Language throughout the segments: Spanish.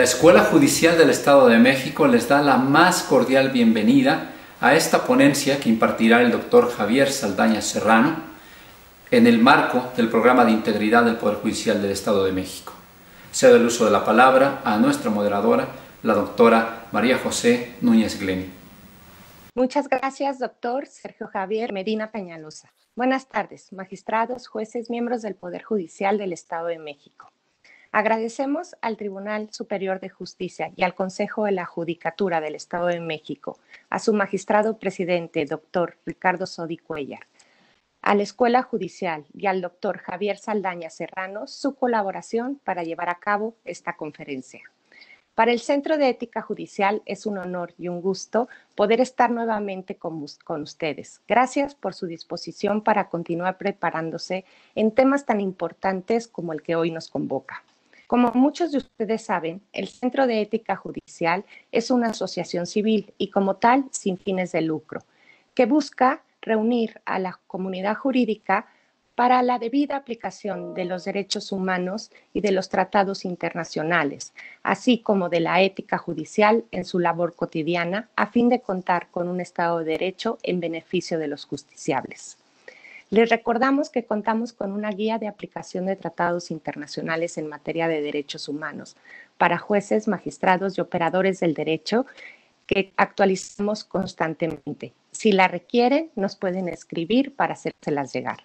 La Escuela Judicial del Estado de México les da la más cordial bienvenida a esta ponencia que impartirá el doctor Javier Saldaña Serrano en el marco del programa de integridad del Poder Judicial del Estado de México. Cedo el uso de la palabra a nuestra moderadora, la doctora María José Núñez Gleni. Muchas gracias, doctor Sergio Javier Medina Peñalosa. Buenas tardes, magistrados, jueces, miembros del Poder Judicial del Estado de México. Agradecemos al Tribunal Superior de Justicia y al Consejo de la Judicatura del Estado de México, a su magistrado presidente, doctor Ricardo Sodi Cuellar, a la Escuela Judicial y al doctor Javier Saldaña Serrano su colaboración para llevar a cabo esta conferencia. Para el Centro de Ética Judicial es un honor y un gusto poder estar nuevamente con, con ustedes. Gracias por su disposición para continuar preparándose en temas tan importantes como el que hoy nos convoca. Como muchos de ustedes saben, el Centro de Ética Judicial es una asociación civil y como tal sin fines de lucro, que busca reunir a la comunidad jurídica para la debida aplicación de los derechos humanos y de los tratados internacionales, así como de la ética judicial en su labor cotidiana, a fin de contar con un Estado de Derecho en beneficio de los justiciables. Les recordamos que contamos con una guía de aplicación de tratados internacionales en materia de derechos humanos para jueces, magistrados y operadores del derecho que actualizamos constantemente. Si la requieren, nos pueden escribir para hacérselas llegar.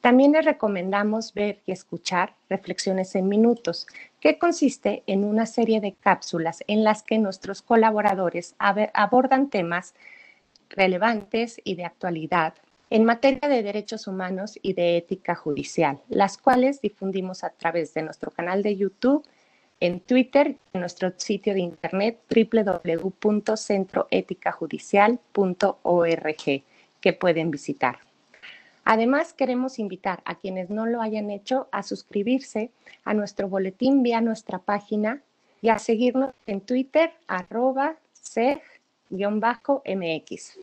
También les recomendamos ver y escuchar Reflexiones en Minutos, que consiste en una serie de cápsulas en las que nuestros colaboradores abordan temas relevantes y de actualidad en materia de derechos humanos y de ética judicial, las cuales difundimos a través de nuestro canal de YouTube, en Twitter, en nuestro sitio de internet www.centroeticajudicial.org, que pueden visitar. Además, queremos invitar a quienes no lo hayan hecho a suscribirse a nuestro boletín vía nuestra página y a seguirnos en Twitter, arroba, mx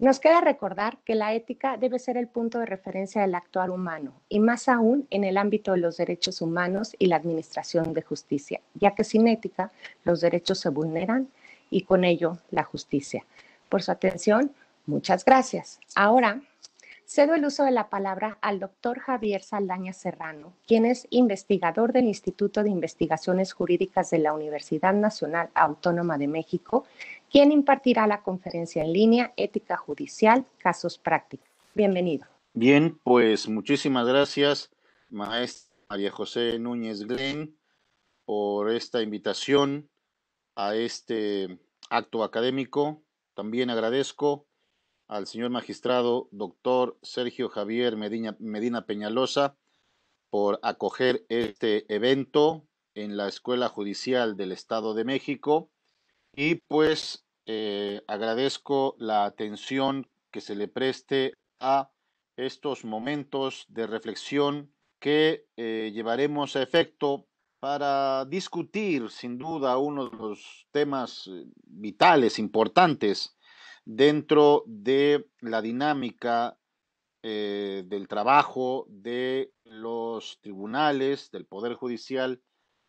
nos queda recordar que la ética debe ser el punto de referencia del actuar humano, y más aún en el ámbito de los derechos humanos y la administración de justicia, ya que sin ética los derechos se vulneran y con ello la justicia. Por su atención, muchas gracias. Ahora cedo el uso de la palabra al doctor Javier Saldaña Serrano, quien es investigador del Instituto de Investigaciones Jurídicas de la Universidad Nacional Autónoma de México quien impartirá la conferencia en línea Ética Judicial, Casos Prácticos. Bienvenido. Bien, pues muchísimas gracias, maestra María José Núñez Glen, por esta invitación a este acto académico. También agradezco al señor magistrado doctor Sergio Javier Medina, Medina Peñalosa por acoger este evento en la Escuela Judicial del Estado de México y pues eh, agradezco la atención que se le preste a estos momentos de reflexión que eh, llevaremos a efecto para discutir sin duda uno de los temas eh, vitales, importantes, dentro de la dinámica del trabajo de los tribunales, del Poder Judicial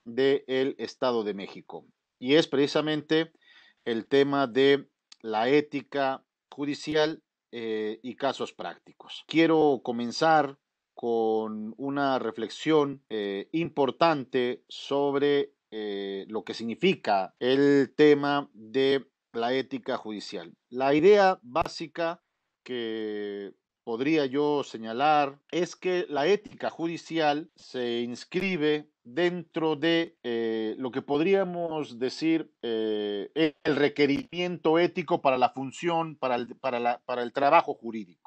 del Estado de México y es precisamente el tema de la ética judicial eh, y casos prácticos. Quiero comenzar con una reflexión eh, importante sobre eh, lo que significa el tema de la ética judicial. La idea básica que podría yo señalar es que la ética judicial se inscribe dentro de eh, lo que podríamos decir eh, el requerimiento ético para la función, para para el trabajo jurídico.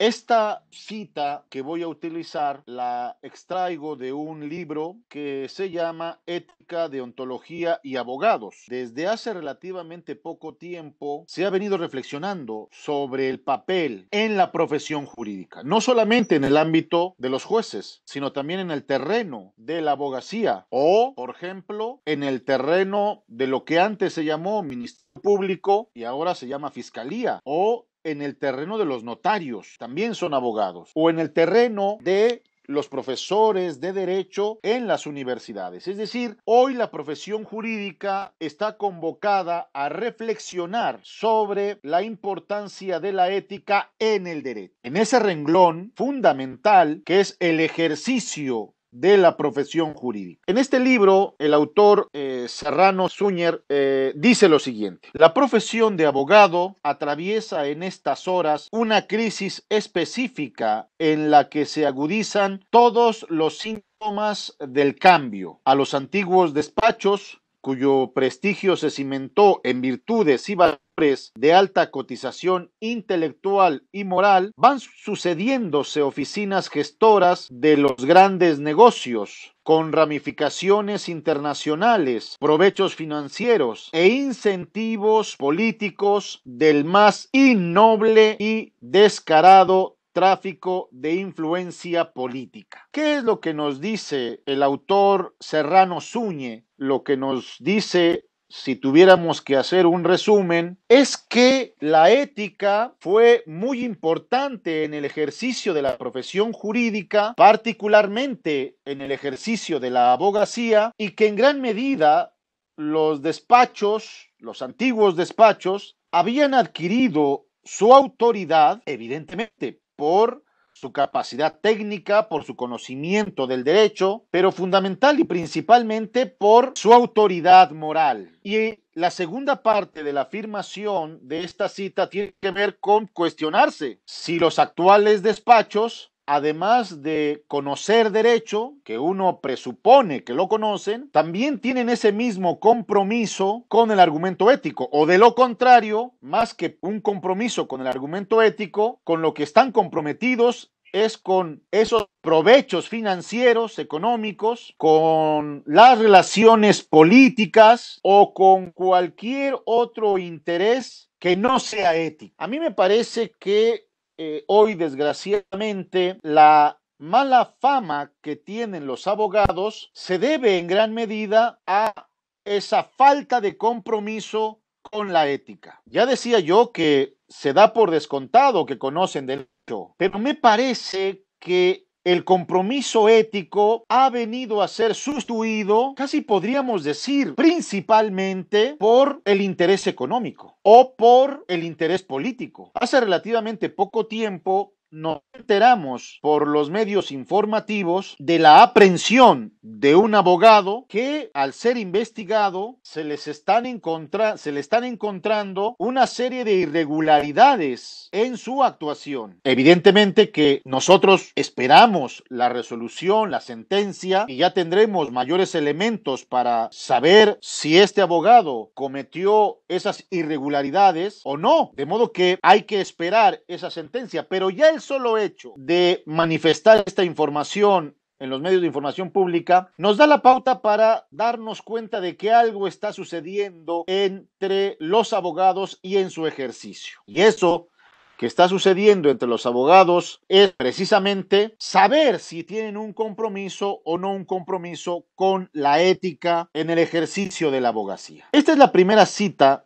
Esta cita que voy a utilizar la extraigo de un libro que se llama Ética, de Ontología y Abogados. Desde hace relativamente poco tiempo se ha venido reflexionando sobre el papel en la profesión jurídica, no solamente en el ámbito de los jueces, sino también en el terreno de la abogacía o, por ejemplo, en el terreno de lo que antes se llamó Ministerio Público y ahora se llama Fiscalía o en el terreno de los notarios, también son abogados, o en el terreno de los profesores de derecho en las universidades. Es decir, hoy la profesión jurídica está convocada a reflexionar sobre la importancia de la ética en el derecho. En ese renglón fundamental que es el ejercicio de la profesión jurídica. En este libro, el autor eh, Serrano Zúñer eh, dice lo siguiente, la profesión de abogado atraviesa en estas horas una crisis específica en la que se agudizan todos los síntomas del cambio. A los antiguos despachos cuyo prestigio se cimentó en virtudes y valores de alta cotización intelectual y moral, van sucediéndose oficinas gestoras de los grandes negocios, con ramificaciones internacionales, provechos financieros e incentivos políticos del más innoble y descarado tráfico de influencia política. ¿Qué es lo que nos dice el autor Serrano Suñe? Lo que nos dice si tuviéramos que hacer un resumen, es que la ética fue muy importante en el ejercicio de la profesión jurídica, particularmente en el ejercicio de la abogacía, y que en gran medida los despachos, los antiguos despachos, habían adquirido su autoridad, evidentemente, por su capacidad técnica, por su conocimiento del derecho, pero fundamental y principalmente por su autoridad moral. Y la segunda parte de la afirmación de esta cita tiene que ver con cuestionarse si los actuales despachos además de conocer derecho, que uno presupone que lo conocen, también tienen ese mismo compromiso con el argumento ético, o de lo contrario, más que un compromiso con el argumento ético, con lo que están comprometidos es con esos provechos financieros, económicos, con las relaciones políticas o con cualquier otro interés que no sea ético. A mí me parece que eh, hoy desgraciadamente la mala fama que tienen los abogados se debe en gran medida a esa falta de compromiso con la ética. Ya decía yo que se da por descontado que conocen del hecho, pero me parece que el compromiso ético ha venido a ser sustituido, casi podríamos decir, principalmente por el interés económico o por el interés político. Hace relativamente poco tiempo nos enteramos por los medios informativos de la aprehensión de un abogado que al ser investigado se les están encontra se le están encontrando una serie de irregularidades en su actuación. Evidentemente que nosotros esperamos la resolución, la sentencia y ya tendremos mayores elementos para saber si este abogado cometió esas irregularidades o no, de modo que hay que esperar esa sentencia, pero ya el solo hecho de manifestar esta información en los medios de información pública, nos da la pauta para darnos cuenta de que algo está sucediendo entre los abogados y en su ejercicio. Y eso que está sucediendo entre los abogados es precisamente saber si tienen un compromiso o no un compromiso con la ética en el ejercicio de la abogacía. Esta es la primera cita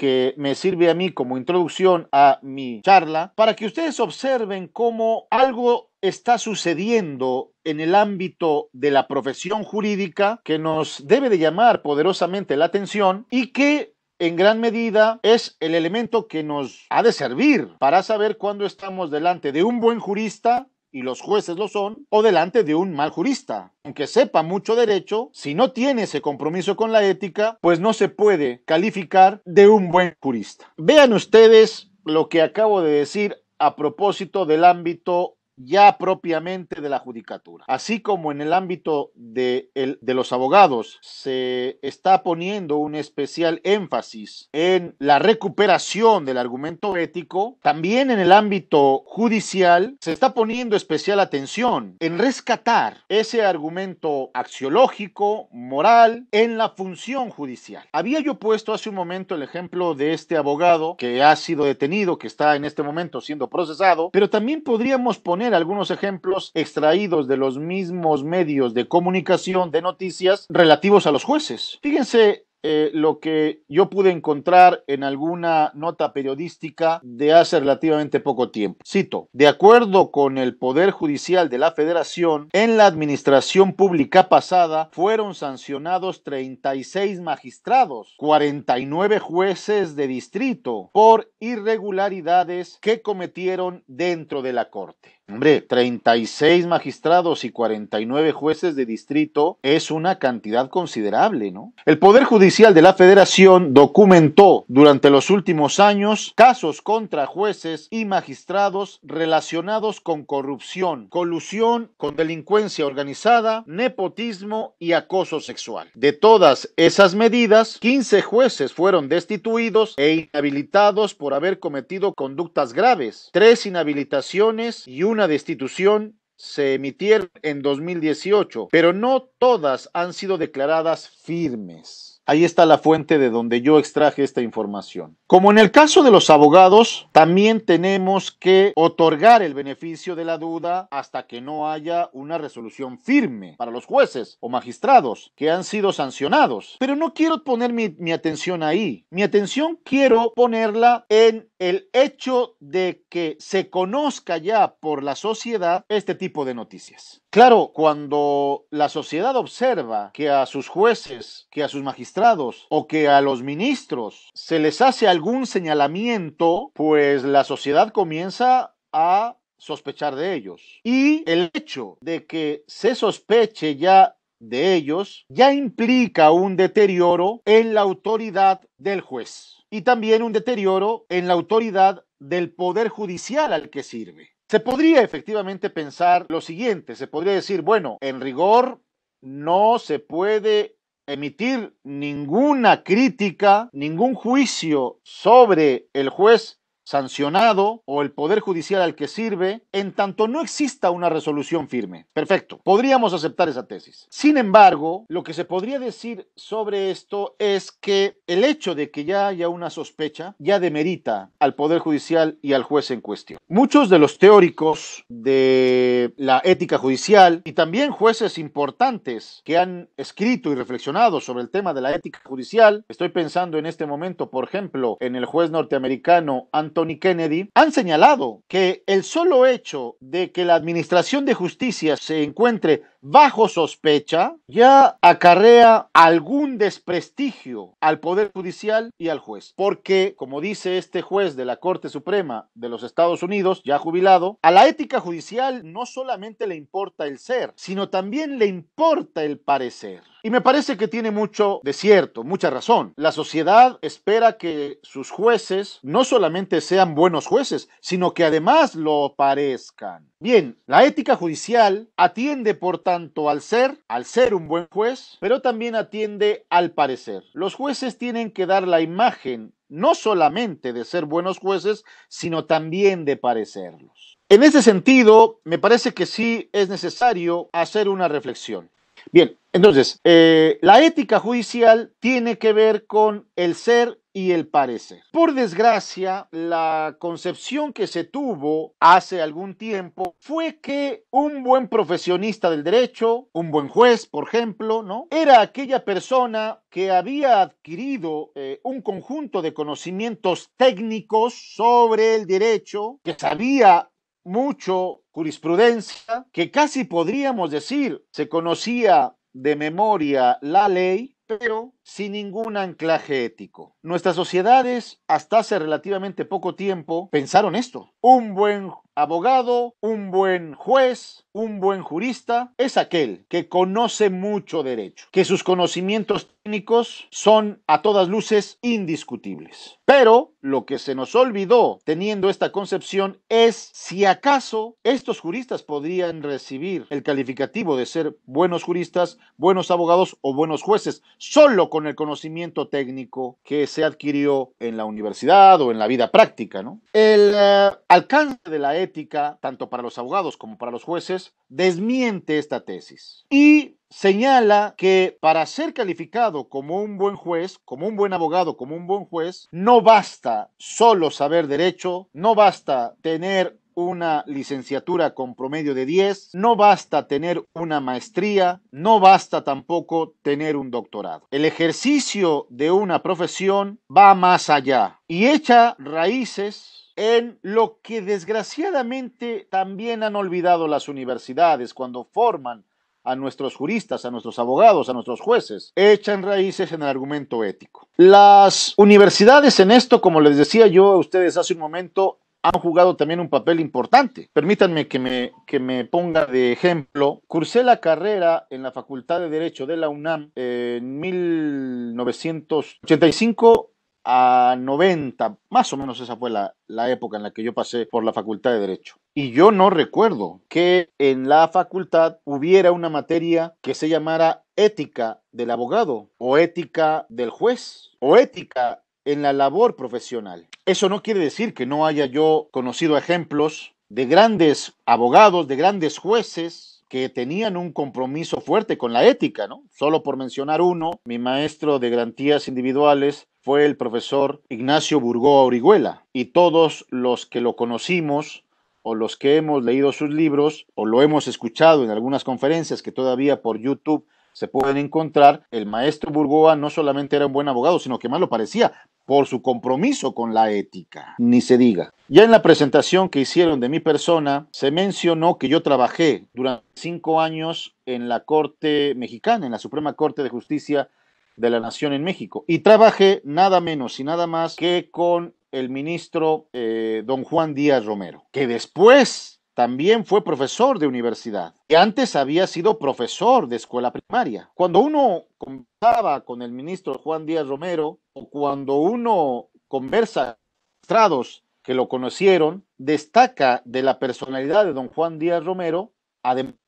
que me sirve a mí como introducción a mi charla para que ustedes observen cómo algo está sucediendo en el ámbito de la profesión jurídica que nos debe de llamar poderosamente la atención y que en gran medida es el elemento que nos ha de servir para saber cuándo estamos delante de un buen jurista y los jueces lo son, o delante de un mal jurista. Aunque sepa mucho derecho, si no tiene ese compromiso con la ética, pues no se puede calificar de un buen jurista. Vean ustedes lo que acabo de decir a propósito del ámbito ya propiamente de la judicatura. Así como en el ámbito de, de, los abogados se está poniendo un especial énfasis en la recuperación del argumento ético, también en el ámbito judicial se está poniendo especial atención en rescatar ese argumento axiológico, moral, en la función judicial. Había yo puesto hace un momento el ejemplo de este abogado que ha sido detenido, que está en este momento siendo procesado, pero también podríamos poner algunos ejemplos extraídos de los mismos medios de comunicación, de noticias, relativos a los jueces. Fíjense eh, lo que yo pude encontrar en alguna nota periodística de hace relativamente poco tiempo. Cito, de acuerdo con el Poder Judicial de la Federación, en la administración pública pasada fueron sancionados 36 magistrados, 49 jueces de distrito por irregularidades que cometieron dentro de la Corte. Hombre, 36 magistrados y 49 jueces de distrito es una cantidad considerable, ¿no? El Poder Judicial de la Federación documentó durante los últimos años casos contra jueces y magistrados relacionados con corrupción, colusión con delincuencia organizada, nepotismo y acoso sexual. De todas esas medidas, 15 jueces fueron destituidos e inhabilitados por haber cometido conductas graves, tres inhabilitaciones y una destitución se emitieron en 2018, pero no todas han sido declaradas firmes. Ahí está la fuente de donde yo extraje esta información. Como en el caso de los abogados, también tenemos que otorgar el beneficio de la duda hasta que no haya una resolución firme para los jueces o magistrados que han sido sancionados. Pero no quiero poner mi, atención ahí. Mi atención quiero ponerla en el hecho de que se conozca ya por la sociedad este tipo de noticias. Claro, cuando la sociedad observa que a sus jueces, que a sus magistrados o que a los ministros se les hace algún señalamiento, pues la sociedad comienza a sospechar de ellos. Y el hecho de que se sospeche ya de ellos ya implica un deterioro en la autoridad del juez y también un deterioro en la autoridad del poder judicial al que sirve. Se podría efectivamente pensar lo siguiente, se podría decir, bueno, en rigor no se puede emitir ninguna crítica, ningún juicio sobre el juez sancionado o el Poder Judicial al que sirve, en tanto no exista una resolución firme. Perfecto, podríamos aceptar esa tesis. Sin embargo, lo que se podría decir sobre esto es que el hecho de que ya haya una sospecha ya demerita al Poder Judicial y al juez en cuestión. Muchos de los teóricos de la ética judicial y también jueces importantes que han escrito y reflexionado sobre el tema de la ética judicial, estoy pensando en este momento, por ejemplo, en el juez norteamericano Antonio y Kennedy, han señalado que el solo hecho de que la Administración de Justicia se encuentre bajo sospecha ya acarrea algún desprestigio al Poder Judicial y al juez. Porque, como dice este juez de la Corte Suprema de los Estados Unidos, ya jubilado, a la ética judicial no solamente le importa el ser, sino también le importa el parecer. Y me parece que tiene mucho de cierto, mucha razón. La sociedad espera que sus jueces no solamente sean buenos jueces, sino que además lo parezcan. Bien, la ética judicial atiende por tanto al ser, al ser un buen juez, pero también atiende al parecer. Los jueces tienen que dar la imagen no solamente de ser buenos jueces, sino también de parecerlos. En ese sentido, me parece que sí es necesario hacer una reflexión. Bien, entonces, eh, la ética judicial tiene que ver con el ser y el parecer. Por desgracia, la concepción que se tuvo hace algún tiempo fue que un buen profesionista del derecho, un buen juez, por ejemplo, ¿no? Era aquella persona que había adquirido eh, un conjunto de conocimientos técnicos sobre el derecho, que sabía mucho jurisprudencia, que casi podríamos decir se conocía de memoria la ley, pero sin ningún anclaje ético. Nuestras sociedades, hasta hace relativamente poco tiempo, pensaron esto. Un buen abogado, un buen juez, un buen jurista, es aquel que conoce mucho derecho, que sus conocimientos técnicos son a todas luces indiscutibles. Pero lo que se nos olvidó teniendo esta concepción es si acaso estos juristas podrían recibir el calificativo de ser buenos juristas, buenos abogados o buenos jueces, solo con el conocimiento técnico que se adquirió en la universidad o en la vida práctica. ¿no? El eh, alcance de la ética, tanto para los abogados como para los jueces, desmiente esta tesis y señala que para ser calificado como un buen juez, como un buen abogado, como un buen juez, no basta solo saber derecho, no basta tener una licenciatura con promedio de 10, no basta tener una maestría, no basta tampoco tener un doctorado. El ejercicio de una profesión va más allá y echa raíces en lo que desgraciadamente también han olvidado las universidades cuando forman a nuestros juristas, a nuestros abogados, a nuestros jueces, echan raíces en el argumento ético. Las universidades en esto, como les decía yo a ustedes hace un momento, han jugado también un papel importante. Permítanme que me, que me ponga de ejemplo. Cursé la carrera en la Facultad de Derecho de la UNAM en 1985 a 90, más o menos esa fue la, la, época en la que yo pasé por la Facultad de Derecho. Y yo no recuerdo que en la facultad hubiera una materia que se llamara ética del abogado o ética del juez o ética en la labor profesional. Eso no quiere decir que no haya yo conocido ejemplos de grandes abogados, de grandes jueces que tenían un compromiso fuerte con la ética, ¿no? Solo por mencionar uno, mi maestro de garantías individuales fue el profesor Ignacio Burgó Auriguela y todos los que lo conocimos o los que hemos leído sus libros o lo hemos escuchado en algunas conferencias que todavía por YouTube se pueden encontrar, el maestro Burgoa no solamente era un buen abogado, sino que más lo parecía por su compromiso con la ética, ni se diga. Ya en la presentación que hicieron de mi persona, se mencionó que yo trabajé durante cinco años en la Corte Mexicana, en la Suprema Corte de Justicia de la Nación en México, y trabajé nada menos y nada más que con el ministro eh, don Juan Díaz Romero, que después también fue profesor de universidad y antes había sido profesor de escuela primaria. Cuando uno conversaba con el ministro Juan Díaz Romero o cuando uno conversa con estrados que lo conocieron, destaca de la personalidad de don Juan Díaz Romero, además de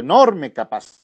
su enorme capacidad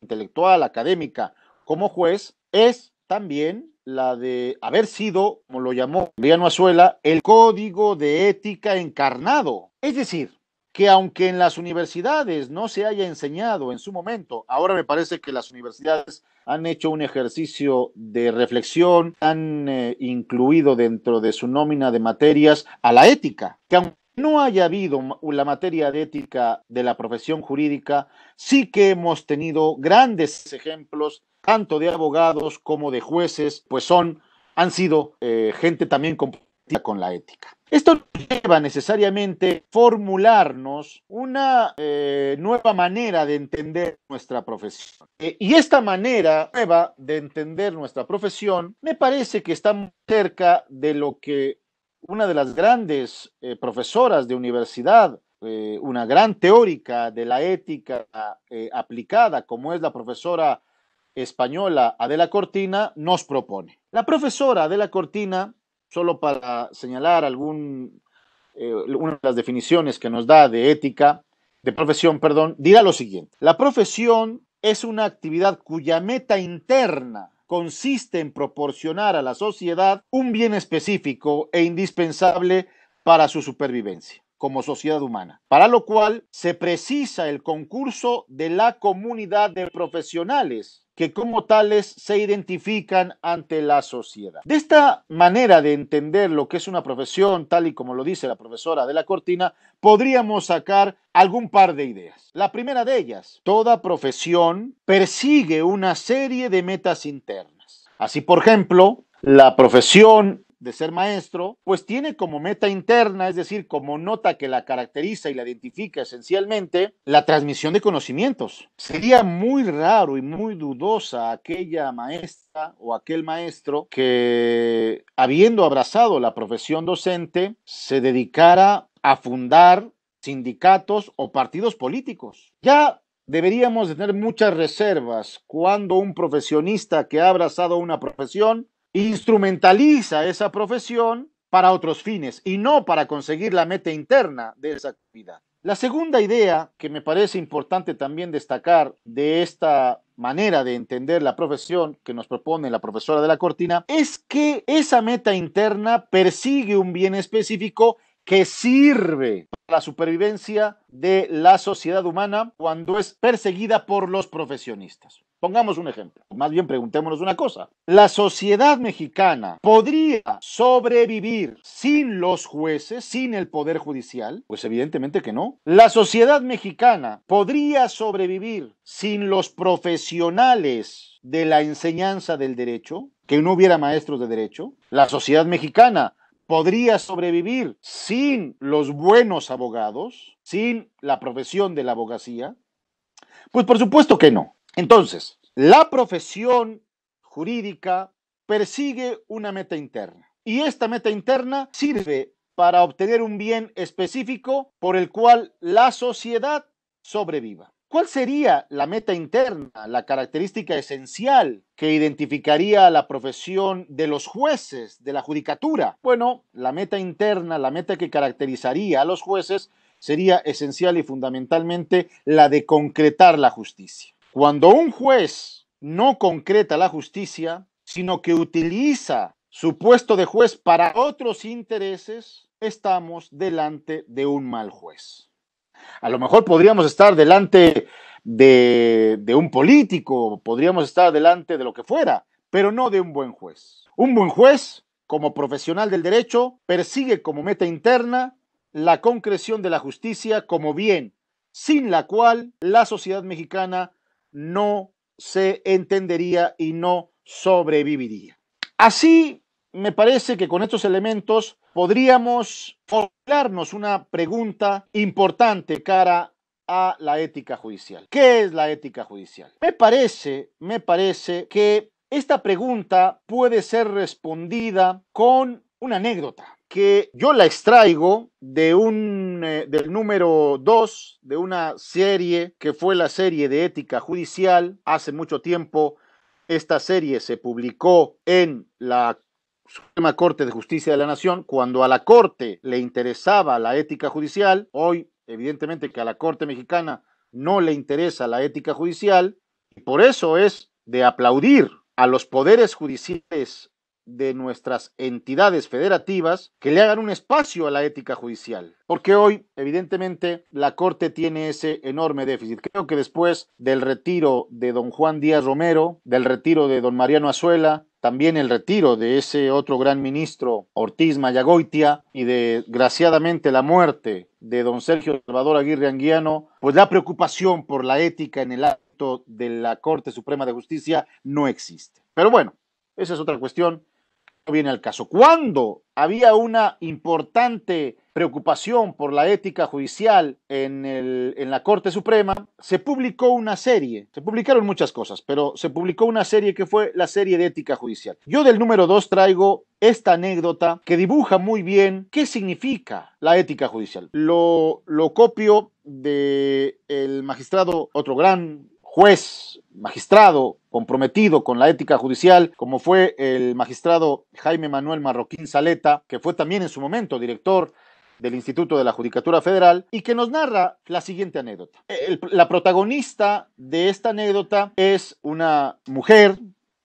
intelectual, académica como juez, es también la de haber sido, como lo llamó Villanueva el código de ética encarnado. Es decir, que aunque en las universidades no se haya enseñado en su momento, ahora me parece que las universidades han hecho un ejercicio de reflexión, han eh, incluido dentro de su nómina de materias a la ética, que aunque no haya habido la materia de ética de la profesión jurídica, sí que hemos tenido grandes ejemplos, tanto de abogados como de jueces, pues son, han sido eh, gente también con con la ética. Esto lleva necesariamente a formularnos una eh, nueva manera de entender nuestra profesión. Eh, y esta manera nueva de entender nuestra profesión me parece que está muy cerca de lo que una de las grandes eh, profesoras de universidad, una gran teórica de la ética aplicada, como es la profesora española Adela Cortina, nos propone. La profesora Adela Cortina solo para señalar algún, eh, de las definiciones que nos da de ética, de profesión, perdón, dirá lo siguiente. La profesión es una actividad cuya meta interna consiste en proporcionar a la sociedad un bien específico e indispensable para su supervivencia como sociedad humana, para lo cual se precisa el concurso de la comunidad de profesionales que como tales se identifican ante la sociedad. De esta manera de entender lo que es una profesión, tal y como lo dice la profesora de la Cortina, podríamos sacar algún par de ideas. La primera de ellas, toda profesión persigue una serie de metas internas. Así, por ejemplo, la profesión de ser maestro, pues tiene como meta interna, es decir, como nota que la caracteriza y la identifica esencialmente, la transmisión de conocimientos. Sería muy raro y muy dudosa aquella maestra o aquel maestro que, habiendo abrazado la profesión docente, se dedicara a fundar sindicatos o partidos políticos. Ya deberíamos tener muchas reservas cuando un profesionista que ha abrazado una profesión instrumentaliza esa profesión para otros fines y no para conseguir la meta interna de esa actividad. La segunda idea que me parece importante también destacar de esta manera de entender la profesión que nos propone la profesora de la cortina es que esa meta interna persigue un bien específico que sirve para la supervivencia de la sociedad humana cuando es perseguida por los profesionistas. Pongamos un ejemplo, más bien preguntémonos una cosa. ¿La sociedad mexicana podría sobrevivir sin los jueces, sin el poder judicial? Pues evidentemente que no. ¿La sociedad mexicana podría sobrevivir sin los profesionales de la enseñanza del derecho? Que no hubiera maestros de derecho. ¿La sociedad mexicana podría sobrevivir sin los buenos abogados, sin la profesión de la abogacía? Pues por supuesto que no. Entonces, la profesión jurídica persigue una meta interna y esta meta interna sirve para obtener un bien específico por el cual la sociedad sobreviva. ¿Cuál sería la meta interna, la característica esencial que identificaría a la profesión de los jueces, de la judicatura? Bueno, la meta interna, la meta que caracterizaría a los jueces sería esencial y fundamentalmente la de concretar la justicia. Cuando un juez no concreta la justicia, sino que utiliza su puesto de juez para otros intereses, estamos delante de un mal juez. A lo mejor podríamos estar delante de, un político, podríamos estar delante de lo que fuera, pero no de un buen juez. Un buen juez, como profesional del derecho, persigue como meta interna la concreción de la justicia como bien, sin la cual la sociedad mexicana no se entendería y no sobreviviría. Así, me parece que con estos elementos podríamos formularnos una pregunta importante cara a la ética judicial. ¿Qué es la ética judicial? Me parece, me parece que esta pregunta puede ser respondida con una anécdota que yo la extraigo de un, eh, del número 2 de una serie que fue la serie de ética judicial. Hace mucho tiempo esta serie se publicó en la Suprema Corte de Justicia de la Nación, cuando a la Corte le interesaba la ética judicial, hoy evidentemente que a la Corte mexicana no le interesa la ética judicial, y por eso es de aplaudir a los poderes judiciales de nuestras entidades federativas que le hagan un espacio a la ética judicial. Porque hoy, evidentemente, la Corte tiene ese enorme déficit. Creo que después del retiro de don Juan Díaz Romero, del retiro de don Mariano Azuela, también el retiro de ese otro gran ministro Ortiz Mayagoitia y desgraciadamente la muerte de don Sergio Salvador Aguirre Anguiano, pues la preocupación por la ética en el acto de la Corte Suprema de Justicia no existe. Pero bueno, esa es otra cuestión viene al caso. Cuando había una importante preocupación por la ética judicial en, la Corte Suprema, se publicó una serie, se publicaron muchas cosas, pero se publicó una serie que fue la serie de ética judicial. Yo del número 2 traigo esta anécdota que dibuja muy bien qué significa la ética judicial. Lo, lo copio del el magistrado, otro gran juez magistrado comprometido con la ética judicial, como fue el magistrado Jaime Manuel Marroquín Saleta, que fue también en su momento director del Instituto de la Judicatura Federal y que nos narra la siguiente anécdota. la protagonista de esta anécdota es una mujer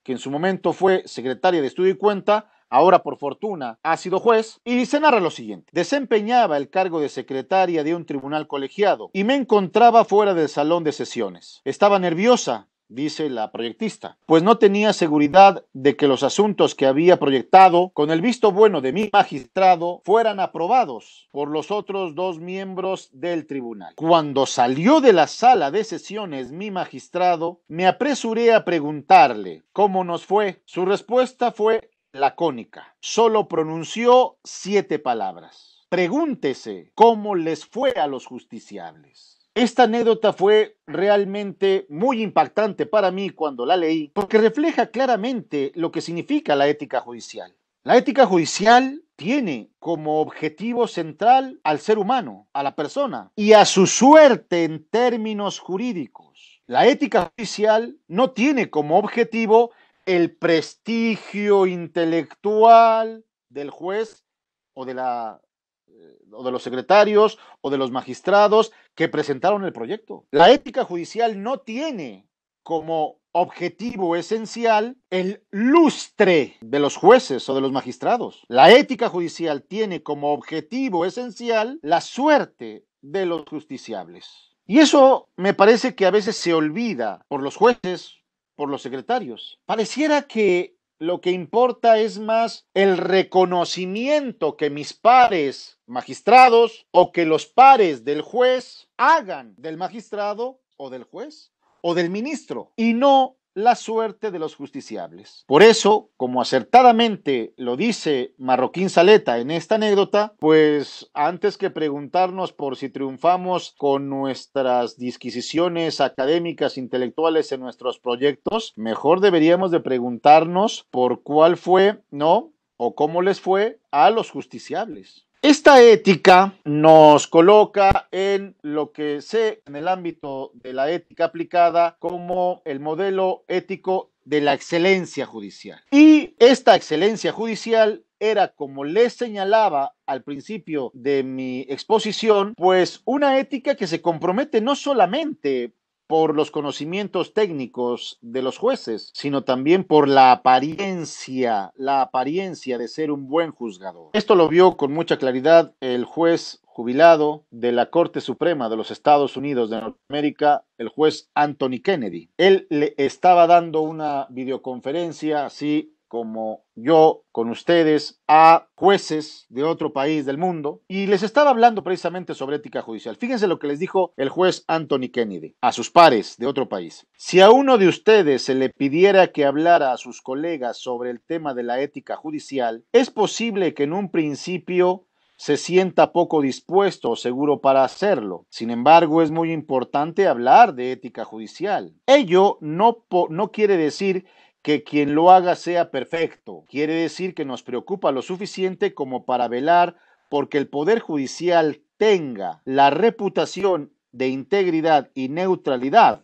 que en su momento fue secretaria de Estudio y Cuenta, ahora por fortuna ha sido juez, y se narra lo siguiente. Desempeñaba el cargo de secretaria de un tribunal colegiado y me encontraba fuera del salón de sesiones. Estaba nerviosa dice la proyectista, pues no tenía seguridad de que los asuntos que había proyectado con el visto bueno de mi magistrado fueran aprobados por los otros dos miembros del tribunal. Cuando salió de la sala de sesiones mi magistrado, me apresuré a preguntarle cómo nos fue. Su respuesta fue lacónica. Solo pronunció siete palabras. Pregúntese cómo les fue a los justiciables. Esta anécdota fue realmente muy impactante para mí cuando la leí, porque refleja claramente lo que significa la ética judicial. La ética judicial tiene como objetivo central al ser humano, a la persona, y a su suerte en términos jurídicos. La ética judicial no tiene como objetivo el prestigio intelectual del juez o de, la, eh, o de los secretarios o de los magistrados, que presentaron el proyecto. La ética judicial no tiene como objetivo esencial el lustre de los jueces o de los magistrados. La ética judicial tiene como objetivo esencial la suerte de los justiciables. Y eso me parece que a veces se olvida por los jueces, por los secretarios. Pareciera que lo que importa es más el reconocimiento que mis pares magistrados o que los pares del juez hagan del magistrado o del juez o del ministro y no la suerte de los justiciables. Por eso, como acertadamente lo dice Marroquín Saleta en esta anécdota, pues antes que preguntarnos por si triunfamos con nuestras disquisiciones académicas, intelectuales en nuestros proyectos, mejor deberíamos de preguntarnos por cuál fue, ¿no? O cómo les fue a los justiciables. Esta ética nos coloca en lo que sé en el ámbito de la ética aplicada como el modelo ético de la excelencia judicial. Y esta excelencia judicial era, como les señalaba al principio de mi exposición, pues una ética que se compromete no solamente por los conocimientos técnicos de los jueces, sino también por la apariencia, la apariencia de ser un buen juzgador. Esto lo vio con mucha claridad el juez jubilado de la Corte Suprema de los Estados Unidos de Norteamérica, el juez Anthony Kennedy. Él le estaba dando una videoconferencia así como yo con ustedes a jueces de otro país del mundo y les estaba hablando precisamente sobre ética judicial. Fíjense lo que les dijo el juez Anthony Kennedy a sus pares de otro país. Si a uno de ustedes se le pidiera que hablara a sus colegas sobre el tema de la ética judicial, es posible que en un principio se sienta poco dispuesto o seguro para hacerlo. Sin embargo, es muy importante hablar de ética judicial. Ello no, no quiere decir que quien lo haga sea perfecto. Quiere decir que nos preocupa lo suficiente como para velar porque el Poder Judicial tenga la reputación de integridad y neutralidad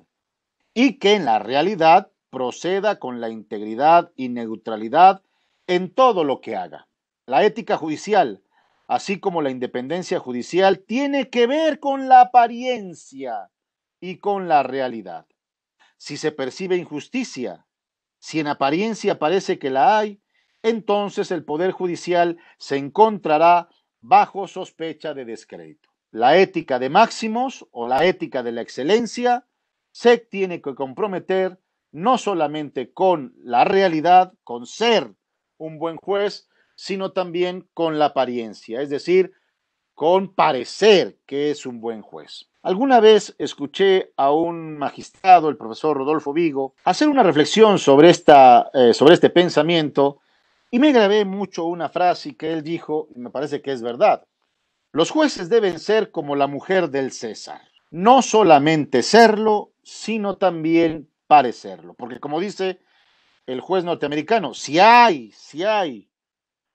y que en la realidad proceda con la integridad y neutralidad en todo lo que haga. La ética judicial, así como la independencia judicial, tiene que ver con la apariencia y con la realidad. Si se percibe injusticia, si en apariencia parece que la hay, entonces el Poder Judicial se encontrará bajo sospecha de descrédito. La ética de máximos o la ética de la excelencia se tiene que comprometer no solamente con la realidad, con ser un buen juez, sino también con la apariencia, es decir, con parecer que es un buen juez. Alguna vez escuché a un magistrado, el profesor Rodolfo Vigo, hacer una reflexión sobre, esta, eh, sobre este pensamiento y me grabé mucho una frase que él dijo y me parece que es verdad. Los jueces deben ser como la mujer del César, no solamente serlo, sino también parecerlo, porque como dice el juez norteamericano, si hay, si hay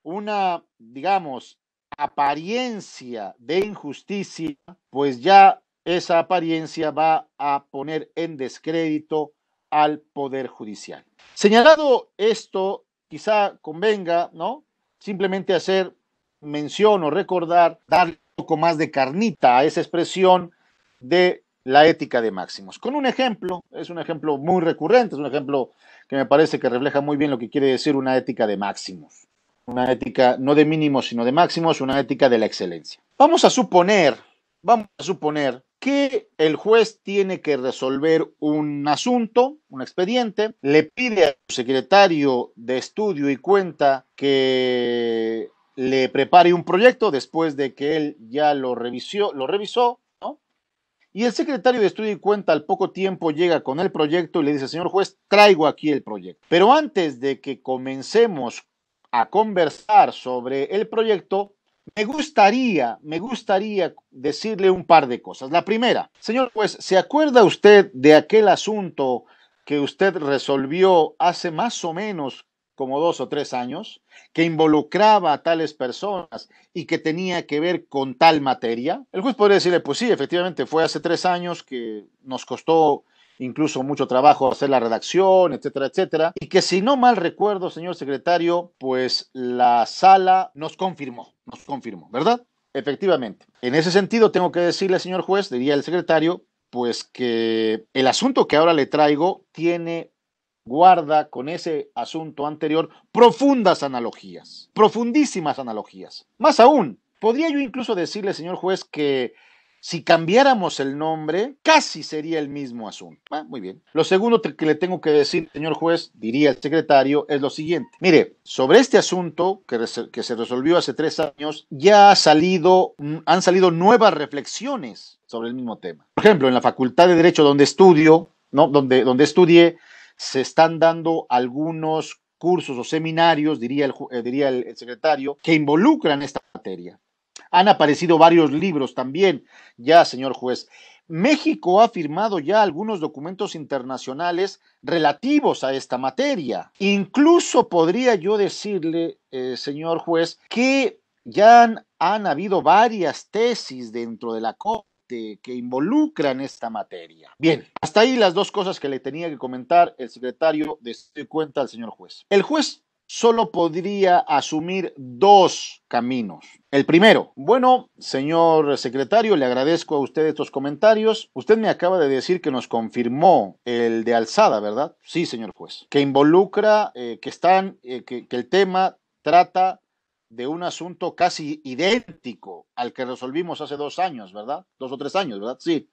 una, digamos, apariencia de injusticia, pues ya esa apariencia va a poner en descrédito al Poder Judicial. Señalado esto, quizá convenga, ¿no? Simplemente hacer mención o recordar, dar un poco más de carnita a esa expresión de la ética de máximos. Con un ejemplo, es un ejemplo muy recurrente, es un ejemplo que me parece que refleja muy bien lo que quiere decir una ética de máximos una ética no de mínimos, sino de máximos, una ética de la excelencia. Vamos a suponer, vamos a suponer que el juez tiene que resolver un asunto, un expediente, le pide a su secretario de estudio y cuenta que le prepare un proyecto después de que él ya lo revisó, lo revisó ¿no? Y el secretario de estudio y cuenta al poco tiempo llega con el proyecto y le dice, señor juez, traigo aquí el proyecto. Pero antes de que comencemos a conversar sobre el proyecto, me gustaría, me gustaría decirle un par de cosas. La primera, señor juez, ¿se acuerda usted de aquel asunto que usted resolvió hace más o menos como dos o tres años, que involucraba a tales personas y que tenía que ver con tal materia? El juez podría decirle, pues sí, efectivamente fue hace tres años que nos costó incluso mucho trabajo hacer la redacción, etcétera, etcétera. Y que si no mal recuerdo, señor secretario, pues la sala nos confirmó, nos confirmó, ¿verdad? Efectivamente. En ese sentido, tengo que decirle, señor juez, diría el secretario, pues que el asunto que ahora le traigo tiene guarda con ese asunto anterior profundas analogías, profundísimas analogías. Más aún, podría yo incluso decirle, señor juez, que si cambiáramos el nombre, casi sería el mismo asunto. Ah, muy bien. Lo segundo que le tengo que decir, señor juez, diría el secretario, es lo siguiente. Mire, sobre este asunto que, se resolvió hace tres años, ya ha salido, han salido nuevas reflexiones sobre el mismo tema. Por ejemplo, en la Facultad de Derecho donde estudio, ¿no? donde, donde estudié, se están dando algunos cursos o seminarios, diría el, eh, diría el secretario, que involucran esta materia. Han aparecido varios libros también, ya, señor juez. México ha firmado ya algunos documentos internacionales relativos a esta materia. Incluso podría yo decirle, eh, señor juez, que ya han, habido varias tesis dentro de la Corte que involucran esta materia. Bien, hasta ahí las dos cosas que le tenía que comentar el secretario de cuenta al señor juez. El juez solo podría asumir dos caminos. El primero, bueno, señor secretario, le agradezco a usted estos comentarios. Usted me acaba de decir que nos confirmó el de alzada, ¿verdad? Sí, señor juez. Que involucra, eh, que están, eh, que el tema trata de un asunto casi idéntico al que resolvimos hace dos años, ¿verdad? Dos o tres años, ¿verdad? Sí.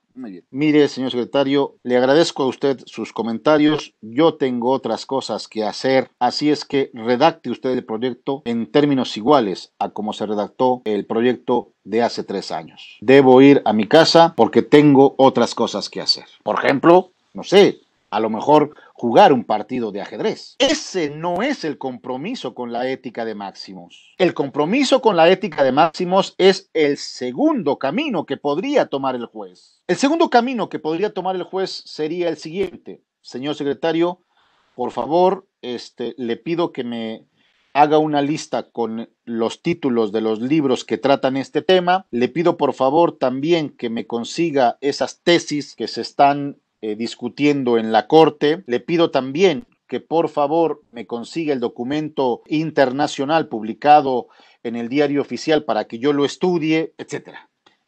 Mire, señor secretario, le agradezco a usted sus comentarios. Yo tengo otras cosas que hacer, así es que redacte usted el proyecto en términos iguales a como se redactó el proyecto de hace tres años. Debo ir a mi casa porque tengo otras cosas que hacer. Por ejemplo, no sé, a lo mejor jugar un partido de ajedrez. Ese no es el compromiso con la ética de Máximos. El compromiso con la ética de Máximos es el segundo camino que podría tomar el juez. El segundo camino que podría tomar el juez sería el siguiente. Señor secretario, por favor, este, le pido que me haga una lista con los títulos de los libros que tratan este tema. Le pido por favor también que me consiga esas tesis que se están eh, discutiendo en la Corte. Le pido también que por favor me consiga el documento internacional publicado en el diario oficial para que yo lo estudie, etc.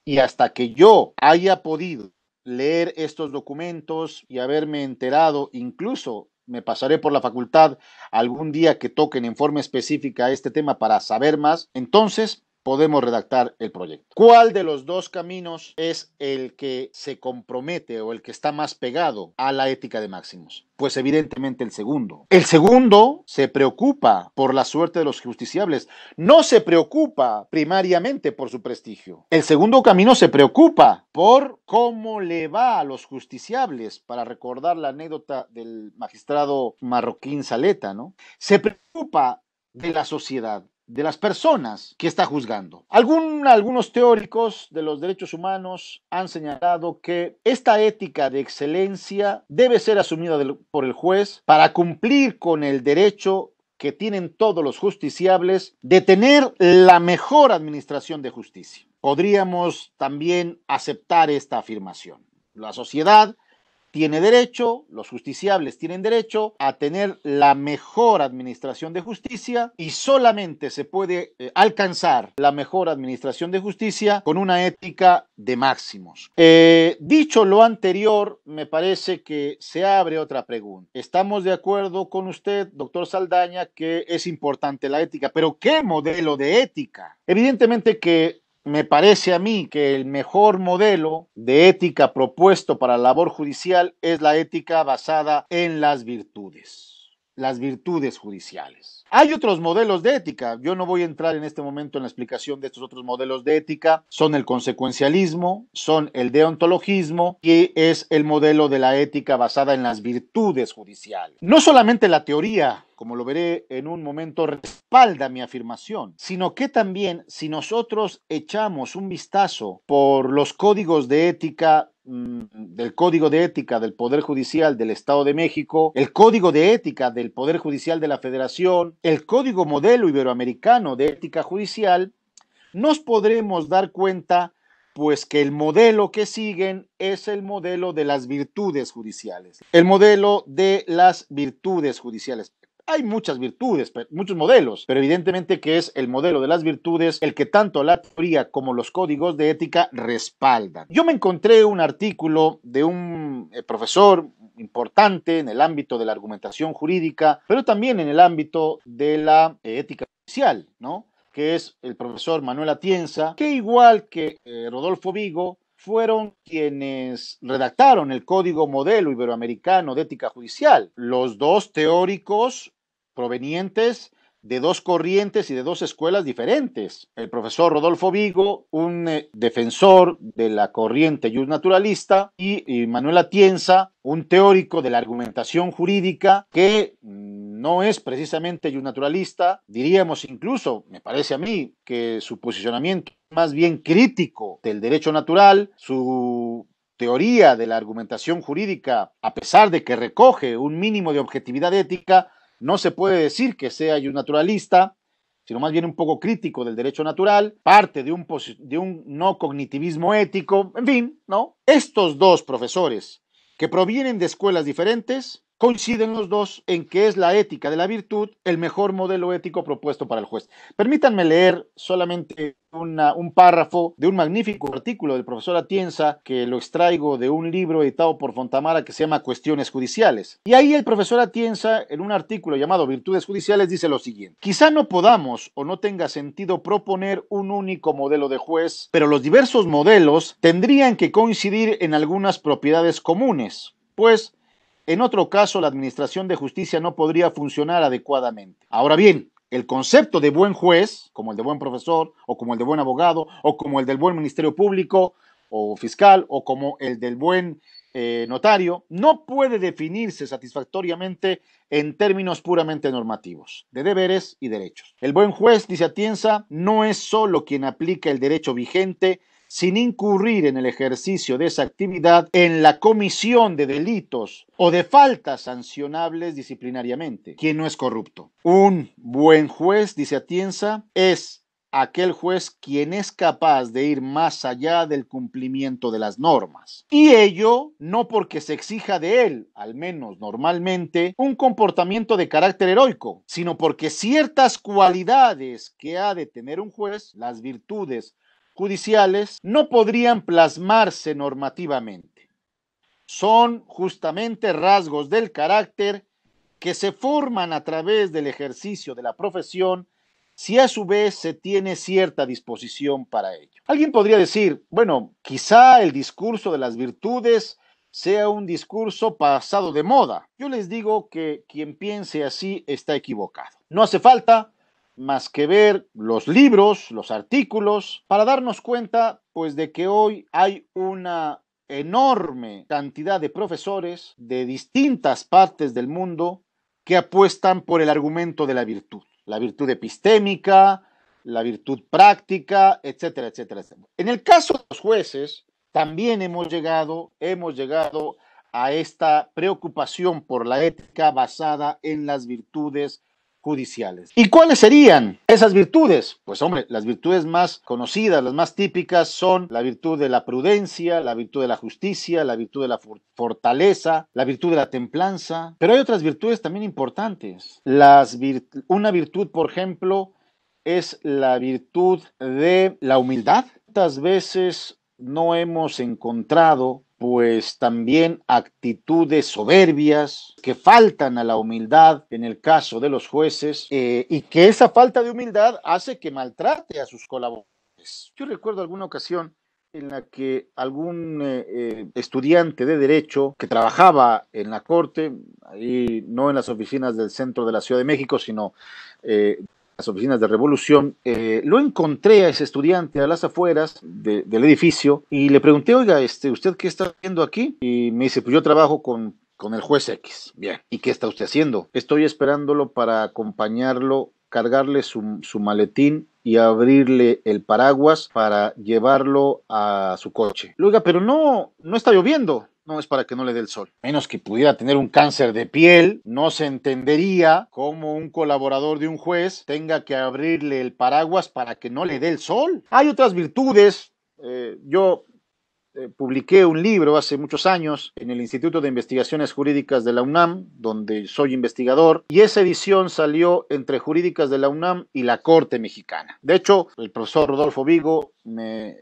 Y hasta que yo haya podido leer estos documentos y haberme enterado, incluso me pasaré por la facultad algún día que toquen en forma específica este tema para saber más, entonces podemos redactar el proyecto. ¿Cuál de los dos caminos es el que se compromete o el que está más pegado a la ética de Máximos? Pues evidentemente el segundo. El segundo se preocupa por la suerte de los justiciables, no se preocupa primariamente por su prestigio. El segundo camino se preocupa por cómo le va a los justiciables, para recordar la anécdota del magistrado marroquín Saleta, ¿no? Se preocupa de la sociedad de las personas que está juzgando. algunos teóricos de los derechos humanos han señalado que esta ética de excelencia debe ser asumida por el juez para cumplir con el derecho que tienen todos los justiciables de tener la mejor administración de justicia. Podríamos también aceptar esta afirmación. La sociedad tiene derecho, los justiciables tienen derecho a tener la mejor administración de justicia y solamente se puede eh, alcanzar la mejor administración de justicia con una ética de máximos. Eh, dicho lo anterior, me parece que se abre otra pregunta. Estamos de acuerdo con usted, doctor Saldaña, que es importante la ética, pero ¿qué modelo de ética? Evidentemente que me parece a mí que el mejor modelo de ética propuesto para la labor judicial es la ética basada en las virtudes, las virtudes judiciales. Hay otros modelos de ética, yo no voy a entrar en este momento en la explicación de estos otros modelos de ética, son el consecuencialismo, son el deontologismo y es el modelo de la ética basada en las virtudes judiciales. No solamente la teoría como lo veré en un momento, respalda mi afirmación, sino que también si nosotros echamos un vistazo por los códigos de ética mm, del Código de Ética del Poder Judicial del Estado de México, el Código de Ética del Poder Judicial de la Federación, el Código Modelo Iberoamericano de Ética Judicial, nos podremos dar cuenta pues que el modelo que siguen es el modelo de las virtudes judiciales, el modelo de las virtudes judiciales. Hay muchas virtudes, muchos modelos, pero evidentemente que es el modelo de las virtudes el que tanto la teoría como los códigos de ética respaldan. Yo me encontré un artículo de un eh, profesor importante en el ámbito de la argumentación jurídica, pero también en el ámbito de la eh, ética judicial, ¿no? que es el profesor Manuel Atienza, que igual que eh, Rodolfo Vigo, fueron quienes redactaron el Código Modelo Iberoamericano de Ética Judicial. Los dos teóricos provenientes de dos corrientes y de dos escuelas diferentes. El profesor Rodolfo Vigo, un eh, defensor de la corriente naturalista, y, Manuel Atienza, un teórico de la argumentación jurídica que mm, no es precisamente naturalista, diríamos incluso, me parece a mí, que su posicionamiento más bien crítico del derecho natural, su teoría de la argumentación jurídica, a pesar de que recoge un mínimo de objetividad ética, no se puede decir que sea un naturalista, sino más bien un poco crítico del derecho natural, parte de un, de un no cognitivismo ético, en fin, ¿no? Estos dos profesores que provienen de escuelas diferentes coinciden los dos en que es la ética de la virtud el mejor modelo ético propuesto para el juez. Permítanme leer solamente un párrafo de un magnífico artículo del profesor Atienza, que lo extraigo de un libro editado por Fontamara que se llama Cuestiones Judiciales. Y ahí el profesor Atienza, en un artículo llamado Virtudes Judiciales, dice lo siguiente. Quizá no podamos o no tenga sentido proponer un único modelo de juez, pero los diversos modelos tendrían que coincidir en algunas propiedades comunes, pues en otro caso, la Administración de Justicia no podría funcionar adecuadamente. Ahora bien, el concepto de buen juez, como el de buen profesor, o como el de buen abogado, o como el del buen Ministerio Público o fiscal, o como el del buen eh, notario, no puede definirse satisfactoriamente en términos puramente normativos, de deberes y derechos. El buen juez, dice Atienza, no es solo quien aplica el derecho vigente, sin incurrir en el ejercicio de esa actividad en la comisión de delitos o de faltas sancionables disciplinariamente. Quien no es corrupto? Un buen juez, dice Atienza, es aquel juez quien es capaz de ir más allá del cumplimiento de las normas. Y ello no porque se exija de él, al menos normalmente, un comportamiento de carácter heroico, sino porque ciertas cualidades que ha de tener un juez, las virtudes, judiciales no podrían plasmarse normativamente. Son justamente rasgos del carácter que se forman a través del ejercicio de la profesión si a su vez se tiene cierta disposición para ello. Alguien podría decir, bueno, quizá el discurso de las virtudes sea un discurso pasado de moda. Yo les digo que quien piense así está equivocado. No hace falta más que ver los libros, los artículos, para darnos cuenta pues de que hoy hay una enorme cantidad de profesores de distintas partes del mundo que apuestan por el argumento de la virtud, la virtud epistémica, la virtud práctica, etcétera, etcétera, etcétera. En el caso de los jueces, también hemos llegado, hemos llegado a esta preocupación por la ética basada en las virtudes judiciales. ¿Y cuáles serían esas virtudes? Pues hombre, las virtudes más conocidas, las más típicas son la virtud de la prudencia, la virtud de la justicia, la virtud de la fortaleza, la virtud de la templanza, pero hay otras virtudes también importantes. Las una virtud, por ejemplo, es la virtud de la humildad. ¿Cuántas veces no hemos encontrado pues también actitudes soberbias que faltan a la humildad en el caso de los jueces eh, y que esa falta de humildad hace que maltrate a sus colaboradores. Yo recuerdo alguna ocasión en la que algún eh, eh, estudiante de derecho que trabajaba en la corte, ahí no en las oficinas del centro de la Ciudad de México, sino las oficinas de Revolución, eh, lo encontré a ese estudiante a las afueras del edificio y le pregunté, oiga, este, ¿usted qué está haciendo aquí? Y me dice, pues yo trabajo con, con el juez X. Bien, ¿y qué está usted haciendo? Estoy esperándolo para acompañarlo, cargarle su, su maletín y abrirle el paraguas para llevarlo a su coche. Oiga, pero no, no está lloviendo no es para que no le dé el sol. Menos que pudiera tener un cáncer de piel, no se entendería cómo un colaborador de un juez tenga que abrirle el paraguas para que no le dé el sol. Hay otras virtudes. Eh, yo eh, publiqué un libro hace muchos años en el Instituto de Investigaciones Jurídicas de la UNAM, donde soy investigador, y esa edición salió entre Jurídicas de la UNAM y la Corte Mexicana. De hecho, el profesor Rodolfo Vigo me,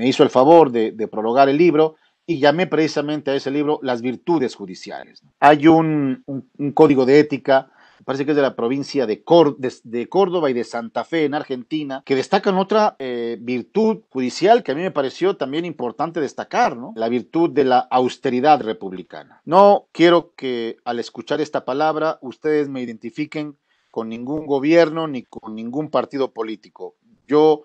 hizo el favor de, de prologar el libro y llamé precisamente a ese libro Las virtudes judiciales. Hay un, código de ética parece que es de la provincia de, Córdoba y de Santa Fe, en Argentina, que destacan otra eh, virtud judicial que a mí me pareció también importante destacar, ¿no? La virtud de la austeridad republicana. No quiero que al escuchar esta palabra ustedes me identifiquen con ningún gobierno ni con ningún partido político. Yo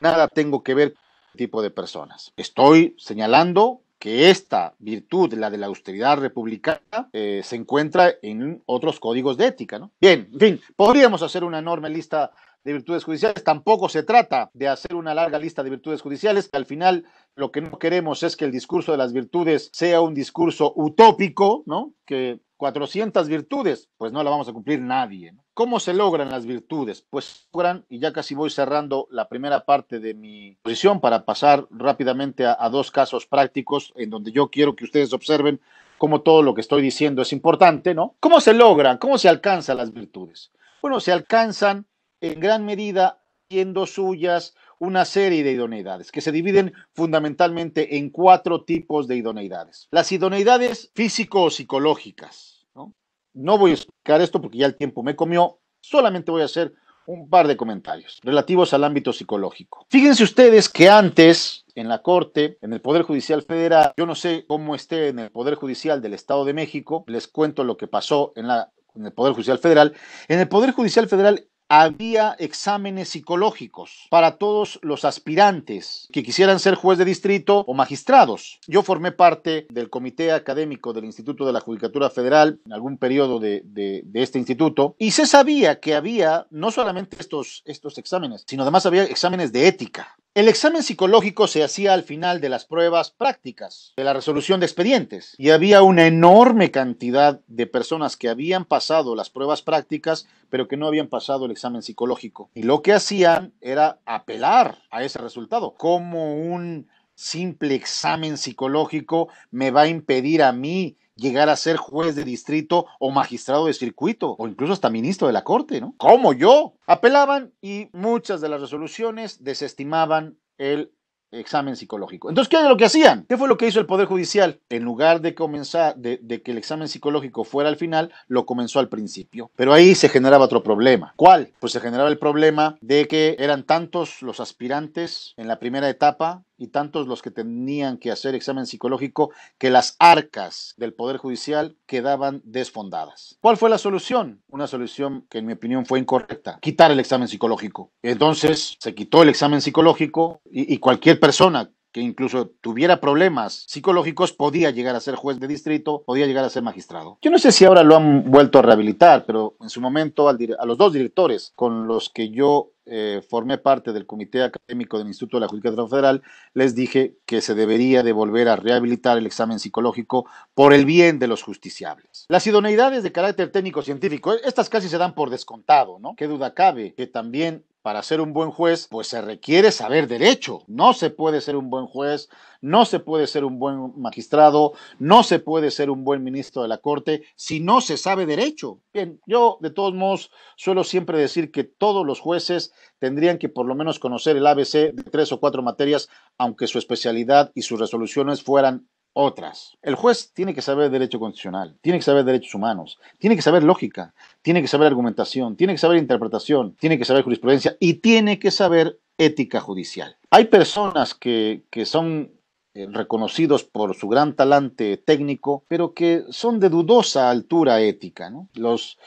nada tengo que ver con este tipo de personas. Estoy señalando que esta virtud, la de la austeridad republicana, eh, se encuentra en otros códigos de ética. ¿no? Bien, en fin, podríamos hacer una enorme lista de virtudes judiciales, tampoco se trata de hacer una larga lista de virtudes judiciales, que al final lo que no queremos es que el discurso de las virtudes sea un discurso utópico, ¿no? Que 400 virtudes, pues no la vamos a cumplir nadie. ¿no? ¿Cómo se logran las virtudes? Pues logran, y ya casi voy cerrando la primera parte de mi posición para pasar rápidamente a, a dos casos prácticos en donde yo quiero que ustedes observen cómo todo lo que estoy diciendo es importante, ¿no? ¿Cómo se logran? ¿Cómo se alcanzan las virtudes? Bueno, se alcanzan en gran medida siendo suyas una serie de idoneidades, que se dividen fundamentalmente en cuatro tipos de idoneidades. Las idoneidades físico-psicológicas. ¿no? voy a explicar esto porque ya el tiempo me comió, solamente voy a hacer un par de comentarios relativos al ámbito psicológico. Fíjense ustedes que antes, en la Corte, en el Poder Judicial Federal, yo no sé cómo esté en el Poder Judicial del Estado de México, les cuento lo que pasó en la en el Poder Judicial Federal. En el Poder Judicial Federal había exámenes psicológicos para todos los aspirantes que quisieran ser juez de distrito o magistrados. Yo formé parte del comité académico del Instituto de la Judicatura Federal en algún periodo de, este instituto y se sabía que había no solamente estos, estos exámenes, sino además había exámenes de ética. El examen psicológico se hacía al final de las pruebas prácticas, de la resolución de expedientes, y había una enorme cantidad de personas que habían pasado las pruebas prácticas, pero que no habían pasado el examen psicológico. Y lo que hacían era apelar a ese resultado ¿Cómo un simple examen psicológico me va a impedir a mí llegar a ser juez de distrito o magistrado de circuito o incluso hasta ministro de la corte, ¿no? Como yo. Apelaban y muchas de las resoluciones desestimaban el examen psicológico. Entonces, ¿qué es lo que hacían? ¿Qué fue lo que hizo el Poder Judicial? En lugar de comenzar, de, de, que el examen psicológico fuera al final, lo comenzó al principio. Pero ahí se generaba otro problema. ¿Cuál? Pues se generaba el problema de que eran tantos los aspirantes en la primera etapa y tantos los que tenían que hacer examen psicológico que las arcas del Poder Judicial quedaban desfondadas. ¿Cuál fue la solución? Una solución que en mi opinión fue incorrecta, quitar el examen psicológico. Entonces se quitó el examen psicológico y, cualquier persona que incluso tuviera problemas psicológicos, podía llegar a ser juez de distrito, podía llegar a ser magistrado. Yo no sé si ahora lo han vuelto a rehabilitar, pero en su momento a los dos directores con los que yo eh, formé parte del Comité Académico del Instituto de la Judicatura Federal, les dije que se debería de volver a rehabilitar el examen psicológico por el bien de los justiciables. Las idoneidades de carácter técnico-científico, estas casi se dan por descontado, ¿no? Qué duda cabe que también para ser un buen juez, pues se requiere saber derecho. No se puede ser un buen juez, no se puede ser un buen magistrado, no se puede ser un buen ministro de la Corte si no se sabe derecho. Bien, yo de todos modos suelo siempre decir que todos los jueces tendrían que por lo menos conocer el ABC de tres o cuatro materias, aunque su especialidad y sus resoluciones fueran otras. El juez tiene que saber derecho constitucional, tiene que saber derechos humanos, tiene que saber lógica, tiene que saber argumentación, tiene que saber interpretación, tiene que saber jurisprudencia y tiene que saber ética judicial. Hay personas que, son eh, reconocidos por su gran talante técnico, pero que son de dudosa altura ética. ¿no? Los,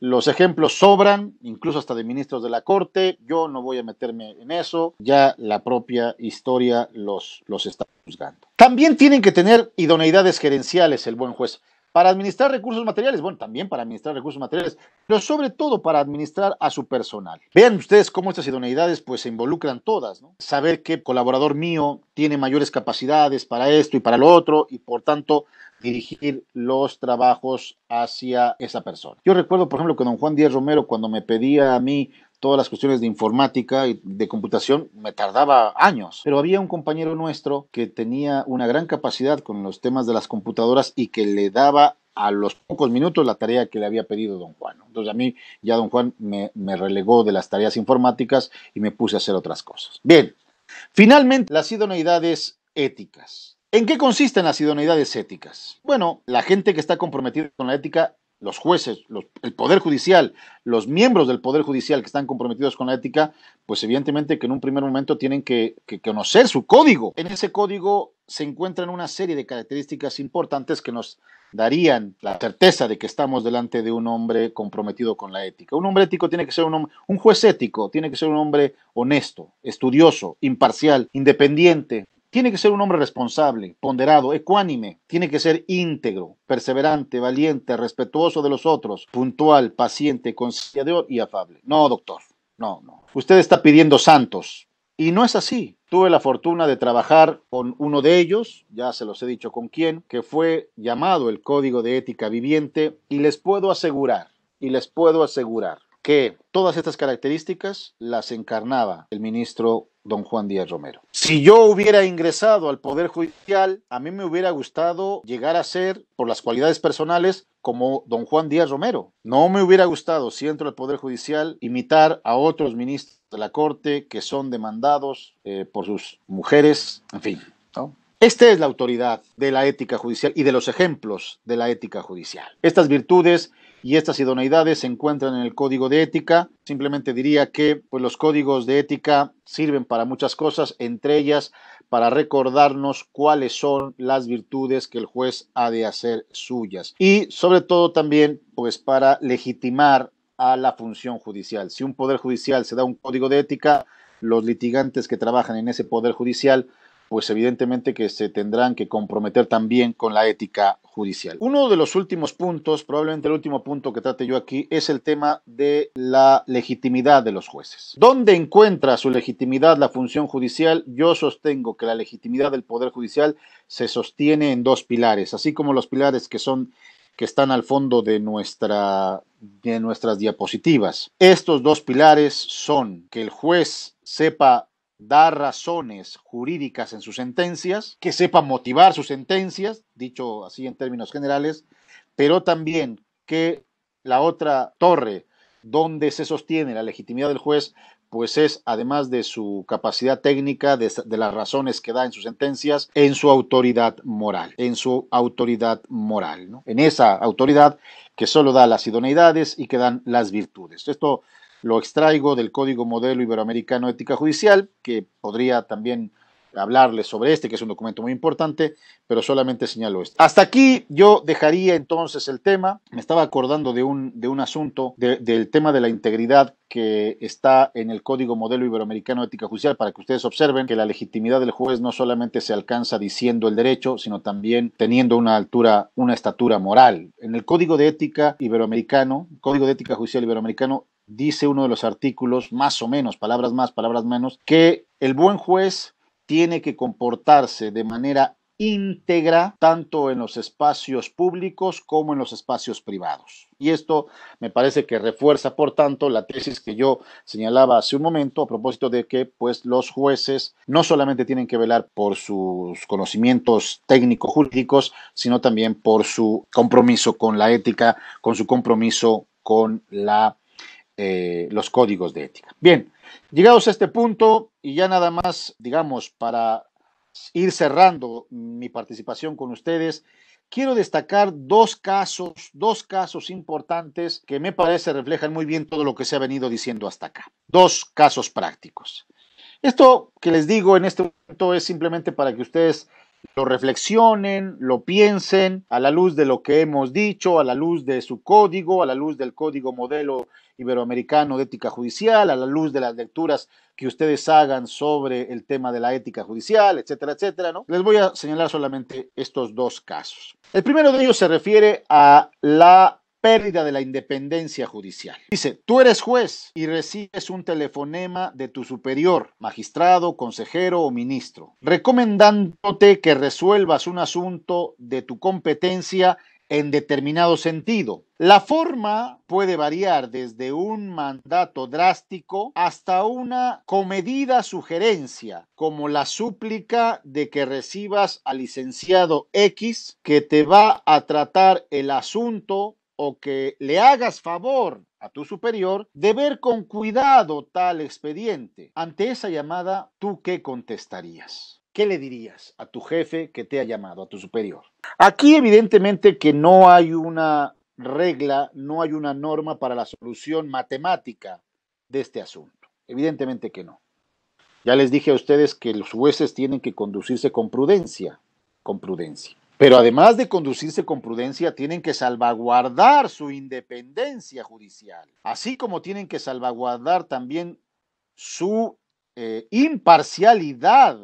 los ejemplos sobran, incluso hasta de ministros de la Corte. Yo no voy a meterme en eso. Ya la propia historia los, está juzgando. También tienen que tener idoneidades gerenciales el buen juez para administrar recursos materiales, bueno, también para administrar recursos materiales, pero sobre todo para administrar a su personal. Vean ustedes cómo estas idoneidades pues se involucran todas, ¿no? Saber qué colaborador mío tiene mayores capacidades para esto y para lo otro y por tanto dirigir los trabajos hacia esa persona. Yo recuerdo, por ejemplo, que don Juan Díaz Romero, cuando me pedía a mí todas las cuestiones de informática y de computación me tardaba años. Pero había un compañero nuestro que tenía una gran capacidad con los temas de las computadoras y que le daba a los pocos minutos la tarea que le había pedido don Juan. Entonces a mí ya don Juan me, me relegó de las tareas informáticas y me puse a hacer otras cosas. Bien, finalmente las idoneidades éticas. ¿En qué consisten las idoneidades éticas? Bueno, la gente que está comprometida con la ética, los jueces, el Poder Judicial, los miembros del Poder Judicial que están comprometidos con la ética, pues evidentemente que en un primer momento tienen que, que conocer su código. En ese código se encuentran una serie de características importantes que nos darían la certeza de que estamos delante de un hombre comprometido con la ética. Un hombre ético tiene que ser un, hombre, un juez ético, tiene que ser un hombre honesto, estudioso, imparcial, independiente, tiene que ser un hombre responsable, ponderado, ecuánime, tiene que ser íntegro, perseverante, valiente, respetuoso de los otros, puntual, paciente, conciliador y afable. No, doctor, no, no. Usted está pidiendo santos, y no es así. Tuve la fortuna de trabajar con uno de ellos, ya se los he dicho con quién, que fue llamado el Código de Ética Viviente y les puedo asegurar, y les puedo asegurar que todas estas características las encarnaba el ministro don Juan Díaz Romero. Si yo hubiera ingresado al Poder Judicial, a mí me hubiera gustado llegar a ser, por las cualidades personales, como don Juan Díaz Romero. No me hubiera gustado, si entro al Poder Judicial, imitar a otros ministros de la Corte que son demandados eh, por sus mujeres, en fin. ¿no? Esta es la autoridad de la ética judicial y de los ejemplos de la ética judicial. Estas virtudes y estas idoneidades se encuentran en el código de ética. Simplemente diría que pues, los códigos de ética sirven para muchas cosas, entre ellas para recordarnos cuáles son las virtudes que el juez ha de hacer suyas y sobre todo también pues para legitimar a la función judicial. Si un poder judicial se da un código de ética, los litigantes que trabajan en ese poder judicial pues evidentemente que se tendrán que comprometer también con la ética judicial. Uno de los últimos puntos, probablemente el último punto que trate yo aquí, es el tema de la legitimidad de los jueces. ¿Dónde encuentra su legitimidad la función judicial? Yo sostengo que la legitimidad del Poder Judicial se sostiene en dos pilares, así como los pilares que son que están al fondo de, nuestra, de nuestras diapositivas. Estos dos pilares son que el juez sepa dar razones jurídicas en sus sentencias, que sepa motivar sus sentencias, dicho así en términos generales, pero también que la otra torre donde se sostiene la legitimidad del juez, pues es, además de su capacidad técnica, de, las razones que da en sus sentencias, en su autoridad moral, en su autoridad moral, ¿no? en esa autoridad que solo da las idoneidades y que dan las virtudes. Esto lo extraigo del Código Modelo Iberoamericano Ética Judicial, que podría también hablarles sobre este, que es un documento muy importante, pero solamente señalo esto. Hasta aquí yo dejaría entonces el tema. Me estaba acordando de un, de un asunto, del tema de la integridad que está en el Código Modelo Iberoamericano Ética Judicial para que ustedes observen que la legitimidad del juez no solamente se alcanza diciendo el derecho, sino también teniendo una altura, una estatura moral. En el Código de Ética Iberoamericano, Código de Ética Judicial Iberoamericano, dice uno de los artículos, más o menos, palabras más, palabras menos, que el buen juez tiene que comportarse de manera íntegra tanto en los espacios públicos como en los espacios privados. Y esto me parece que refuerza, por tanto, la tesis que yo señalaba hace un momento a propósito de que pues, los jueces no solamente tienen que velar por sus conocimientos técnico-jurídicos, sino también por su compromiso con la ética, con su compromiso con la eh, los códigos de ética. Bien, llegados a este punto y ya nada más, digamos, para ir cerrando mi participación con ustedes, quiero destacar dos casos, dos casos importantes que me parece reflejan muy bien todo lo que se ha venido diciendo hasta acá. Dos casos prácticos. Esto que les digo en este momento es simplemente para que ustedes lo reflexionen, lo piensen a la luz de lo que hemos dicho, a la luz de su código, a la luz del código modelo iberoamericano de ética judicial, a la luz de las lecturas que ustedes hagan sobre el tema de la ética judicial, etcétera, etcétera, ¿no? Les voy a señalar solamente estos dos casos. El primero de ellos se refiere a la pérdida de la independencia judicial. Dice, tú eres juez y recibes un telefonema de tu superior, magistrado, consejero o ministro, recomendándote que resuelvas un asunto de tu competencia en determinado sentido. La forma puede variar desde un mandato drástico hasta una comedida sugerencia, como la súplica de que recibas al licenciado X que te va a tratar el asunto o que le hagas favor a tu superior de ver con cuidado tal expediente. Ante esa llamada, ¿tú qué contestarías? ¿Qué le dirías a tu jefe que te ha llamado, a tu superior? Aquí evidentemente que no hay una regla, no hay una norma para la solución matemática de este asunto. Evidentemente que no. Ya les dije a ustedes que los jueces tienen que conducirse con prudencia, con prudencia. Pero además de conducirse con prudencia, tienen que salvaguardar su independencia judicial, así como tienen que salvaguardar también su eh, imparcialidad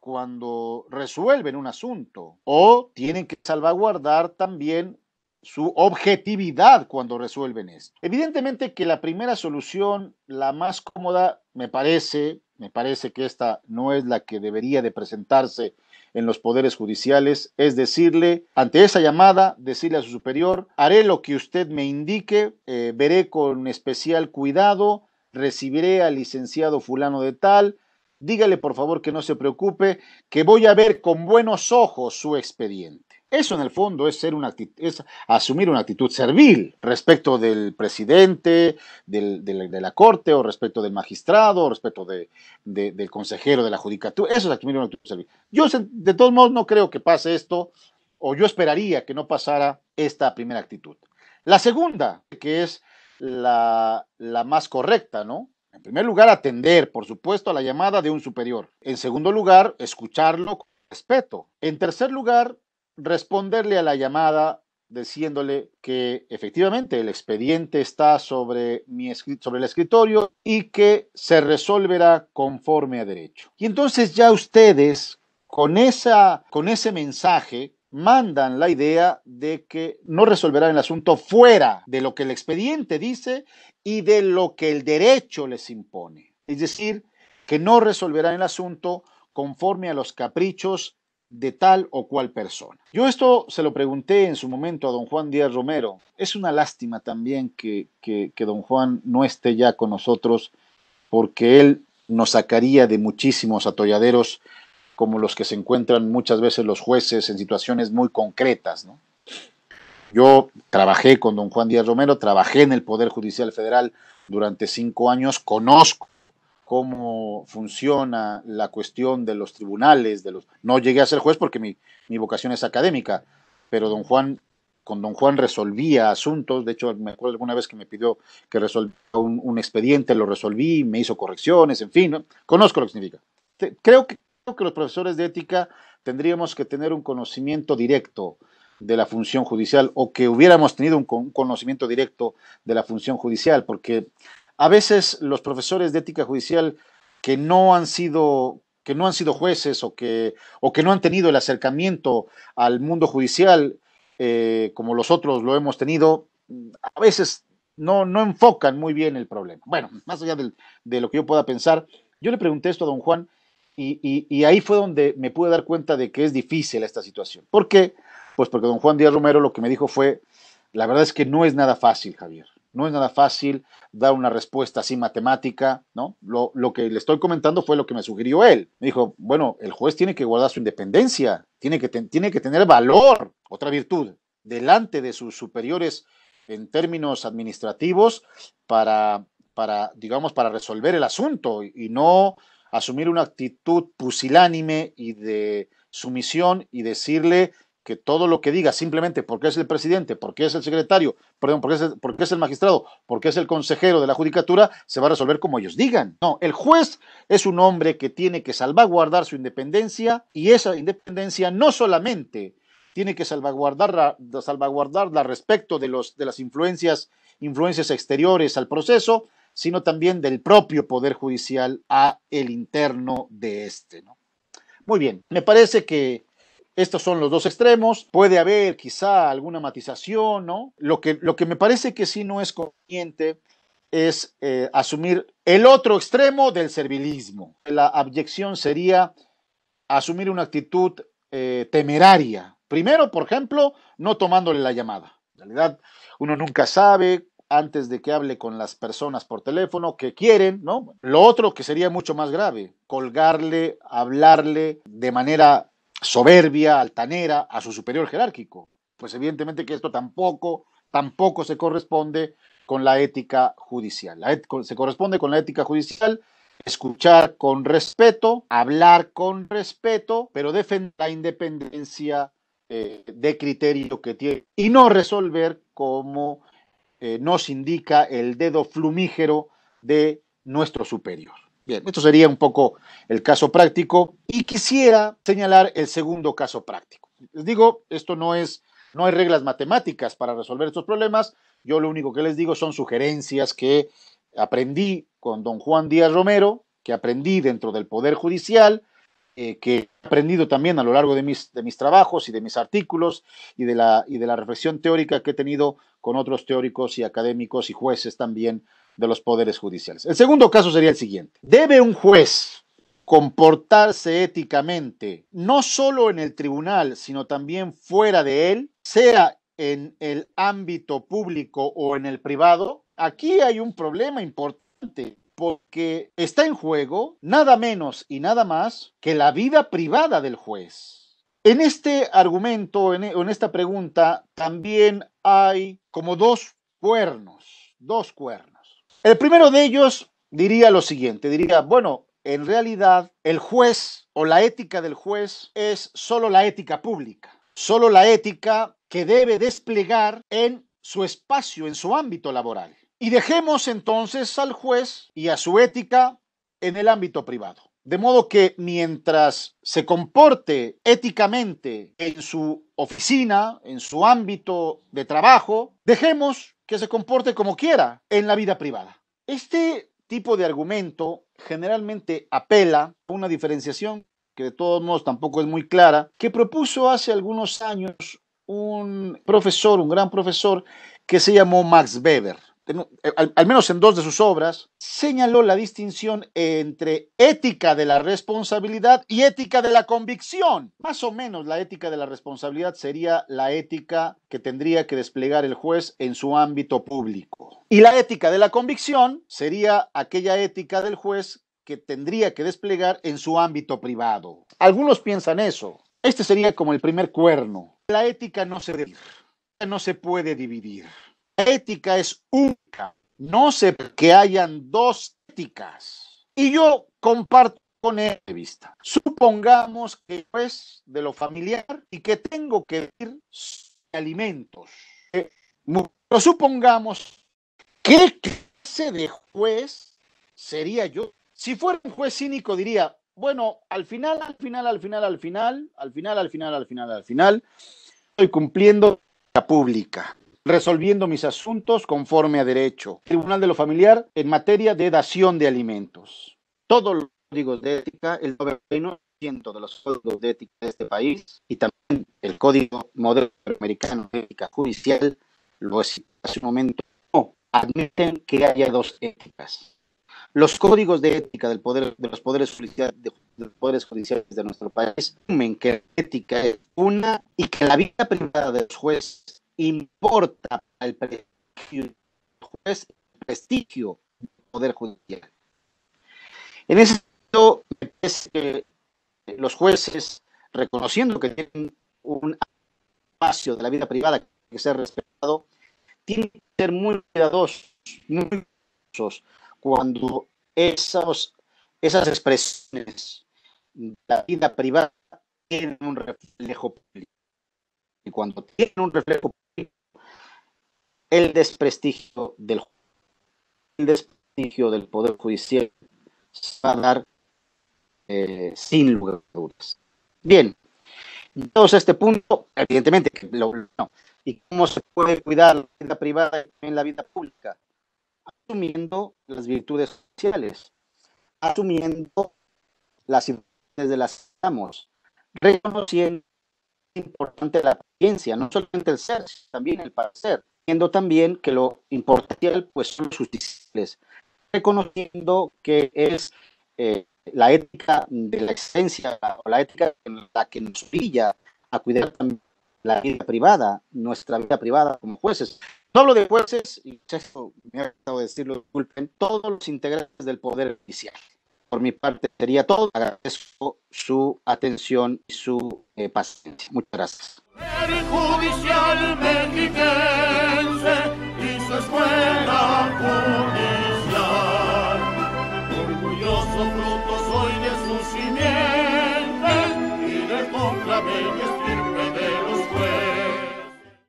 cuando resuelven un asunto, o tienen que salvaguardar también su objetividad cuando resuelven esto. Evidentemente que la primera solución, la más cómoda, me parece, me parece que esta no es la que debería de presentarse en los poderes judiciales, es decirle, ante esa llamada, decirle a su superior, haré lo que usted me indique, eh, veré con especial cuidado, recibiré al licenciado fulano de tal, dígale por favor que no se preocupe, que voy a ver con buenos ojos su expediente. Eso en el fondo es, ser una asumir una actitud servil respecto del presidente, de la corte, o respecto del magistrado, o respecto del consejero de la judicatura. Eso es asumir una actitud servil. Yo de todos modos no creo que pase esto, o yo esperaría que no pasara esta primera actitud. La segunda, que es la, la más correcta, ¿no? En primer lugar, atender, por supuesto, a la llamada de un superior. En segundo lugar, escucharlo con respeto. En tercer lugar, responderle a la llamada diciéndole que efectivamente el expediente está sobre, mi, sobre el escritorio y que se resolverá conforme a derecho. Y entonces ya ustedes con, esa, con ese mensaje mandan la idea de que no resolverán el asunto fuera de lo que el expediente dice y de lo que el derecho les impone. Es decir, que no resolverán el asunto conforme a los caprichos de tal o cual persona. Yo esto se lo pregunté en su momento a don Juan Díaz Romero. Es una lástima también que, don Juan no esté ya con nosotros porque él nos sacaría de muchísimos atolladeros como los que se encuentran muchas veces los jueces en situaciones muy concretas. ¿no? Yo trabajé con don Juan Díaz Romero, trabajé en el Poder Judicial Federal durante cinco años, conozco cómo funciona la cuestión de los tribunales, de los... No llegué a ser juez porque mi, vocación es académica, pero don Juan, con don Juan resolvía asuntos, de hecho me acuerdo alguna vez que me pidió que resolviera un, expediente, lo resolví, me hizo correcciones, en fin, conozco lo que significa. Creo que, creo que los profesores de ética tendríamos que tener un conocimiento directo de la función judicial o que hubiéramos tenido un, conocimiento directo de la función judicial, porque a veces los profesores de ética judicial que no han sido que no han sido jueces o que, o que no han tenido el acercamiento al mundo judicial eh, como los otros lo hemos tenido, a veces no, no enfocan muy bien el problema. Bueno, más allá de lo que yo pueda pensar, yo le pregunté esto a don Juan y, y, ahí fue donde me pude dar cuenta de que es difícil esta situación. ¿Por qué? Pues porque don Juan Díaz Romero lo que me dijo fue, la verdad es que no es nada fácil, Javier. No es nada fácil dar una respuesta así matemática, ¿no? Lo, que le estoy comentando fue lo que me sugirió él. Me dijo, bueno, el juez tiene que guardar su independencia, tiene que, tiene que tener valor, otra virtud, delante de sus superiores en términos administrativos para, para digamos, para resolver el asunto y no asumir una actitud pusilánime y de sumisión y decirle que todo lo que diga simplemente porque es el presidente, porque es el secretario, perdón, porque es el, porque es el magistrado, porque es el consejero de la judicatura, se va a resolver como ellos digan. No, el juez es un hombre que tiene que salvaguardar su independencia y esa independencia no solamente tiene que salvaguardarla, respecto de, los, de las influencias, influencias exteriores al proceso, sino también del propio Poder Judicial a el interno de este. Muy bien, me parece que estos son los dos extremos. Puede haber quizá alguna matización, ¿no? Lo que, lo que me parece que sí no es conveniente es eh, asumir el otro extremo del servilismo. La abyección sería asumir una actitud eh, temeraria. Primero, por ejemplo, no tomándole la llamada. En realidad, uno nunca sabe antes de que hable con las personas por teléfono que quieren, ¿no? Lo otro que sería mucho más grave, colgarle, hablarle de manera soberbia, altanera a su superior jerárquico. Pues evidentemente que esto tampoco, tampoco se corresponde con la ética judicial. La se corresponde con la ética judicial escuchar con respeto, hablar con respeto, pero defender la independencia eh, de criterio que tiene y no resolver como eh, nos indica el dedo flumígero de nuestro superior. Bien, esto sería un poco el caso práctico y quisiera señalar el segundo caso práctico. Les digo, esto no es, no hay reglas matemáticas para resolver estos problemas. Yo lo único que les digo son sugerencias que aprendí con don Juan Díaz Romero, que aprendí dentro del Poder Judicial, eh, que he aprendido también a lo largo de mis, de mis trabajos y de mis artículos y de, la, y de la reflexión teórica que he tenido con otros teóricos y académicos y jueces también de los poderes judiciales. El segundo caso sería el siguiente. Debe un juez comportarse éticamente, no solo en el tribunal, sino también fuera de él, sea en el ámbito público o en el privado. Aquí hay un problema importante porque está en juego nada menos y nada más que la vida privada del juez. En este argumento, en, esta pregunta, también hay como dos cuernos, dos cuernos. El primero de ellos diría lo siguiente, diría, bueno, en realidad el juez o la ética del juez es solo la ética pública, solo la ética que debe desplegar en su espacio, en su ámbito laboral. Y dejemos entonces al juez y a su ética en el ámbito privado. De modo que mientras se comporte éticamente en su oficina, en su ámbito de trabajo, dejemos que se comporte como quiera en la vida privada. Este tipo de argumento generalmente apela a una diferenciación que de todos modos tampoco es muy clara, que propuso hace algunos años un profesor, un gran profesor, que se llamó Max Weber. Eh, al, menos en dos de sus obras, señaló la distinción entre ética de la responsabilidad y ética de la convicción. Más o menos la ética de la responsabilidad sería la ética que tendría que desplegar el juez en su ámbito público. Y la ética de la convicción sería aquella ética del juez que tendría que desplegar en su ámbito privado. Algunos piensan eso. Este sería como el primer cuerno. La ética no se, no se puede dividir ética es única. No sé que hayan dos éticas. Y yo comparto con esta vista. Supongamos que es de lo familiar y que tengo que ir alimentos. Eh, pero supongamos qué clase de juez sería yo. Si fuera un juez cínico diría, bueno, al final, al final, al final, al final, al final, al final, al final, al final, estoy cumpliendo la pública resolviendo mis asuntos conforme a derecho. Tribunal de lo Familiar en materia de dación de alimentos. Todos los códigos de ética, el ciento de los códigos de ética de este país y también el Código Modelo Americano de Ética Judicial, lo es hace un momento, no admiten que haya dos éticas. Los códigos de ética del poder, de los poderes judiciales de, poderes judiciales de nuestro país asumen que la ética es una y que la vida privada del juez importa el prestigio el prestigio del Poder Judicial. En ese sentido, me que los jueces, reconociendo que tienen un espacio de la vida privada que ser respetado, tienen que ser muy cuidadosos, muy cuidadosos cuando esas expresiones de la vida privada tienen un reflejo público. Y cuando tienen un reflejo el desprestigio del, del Poder Judicial se va a dar eh, sin lugar a dudas. Bien, entonces este punto, evidentemente, lo, no. ¿Y cómo se puede cuidar la vida privada en la vida pública? Asumiendo las virtudes sociales, asumiendo las de las estamos, reconociendo importante la apariencia, no solamente el ser, sino también el parecer, también que lo importante pues, son sus discípulos, reconociendo que es eh, la ética de la esencia o la ética en la que nos pilla a cuidar la vida privada, nuestra vida privada como jueces. No hablo de jueces, y esto me ha gustado decirlo, disculpen, todos los integrantes del Poder Judicial. Por mi parte sería todo. Agradezco su atención y su eh, paciencia. Muchas gracias escuela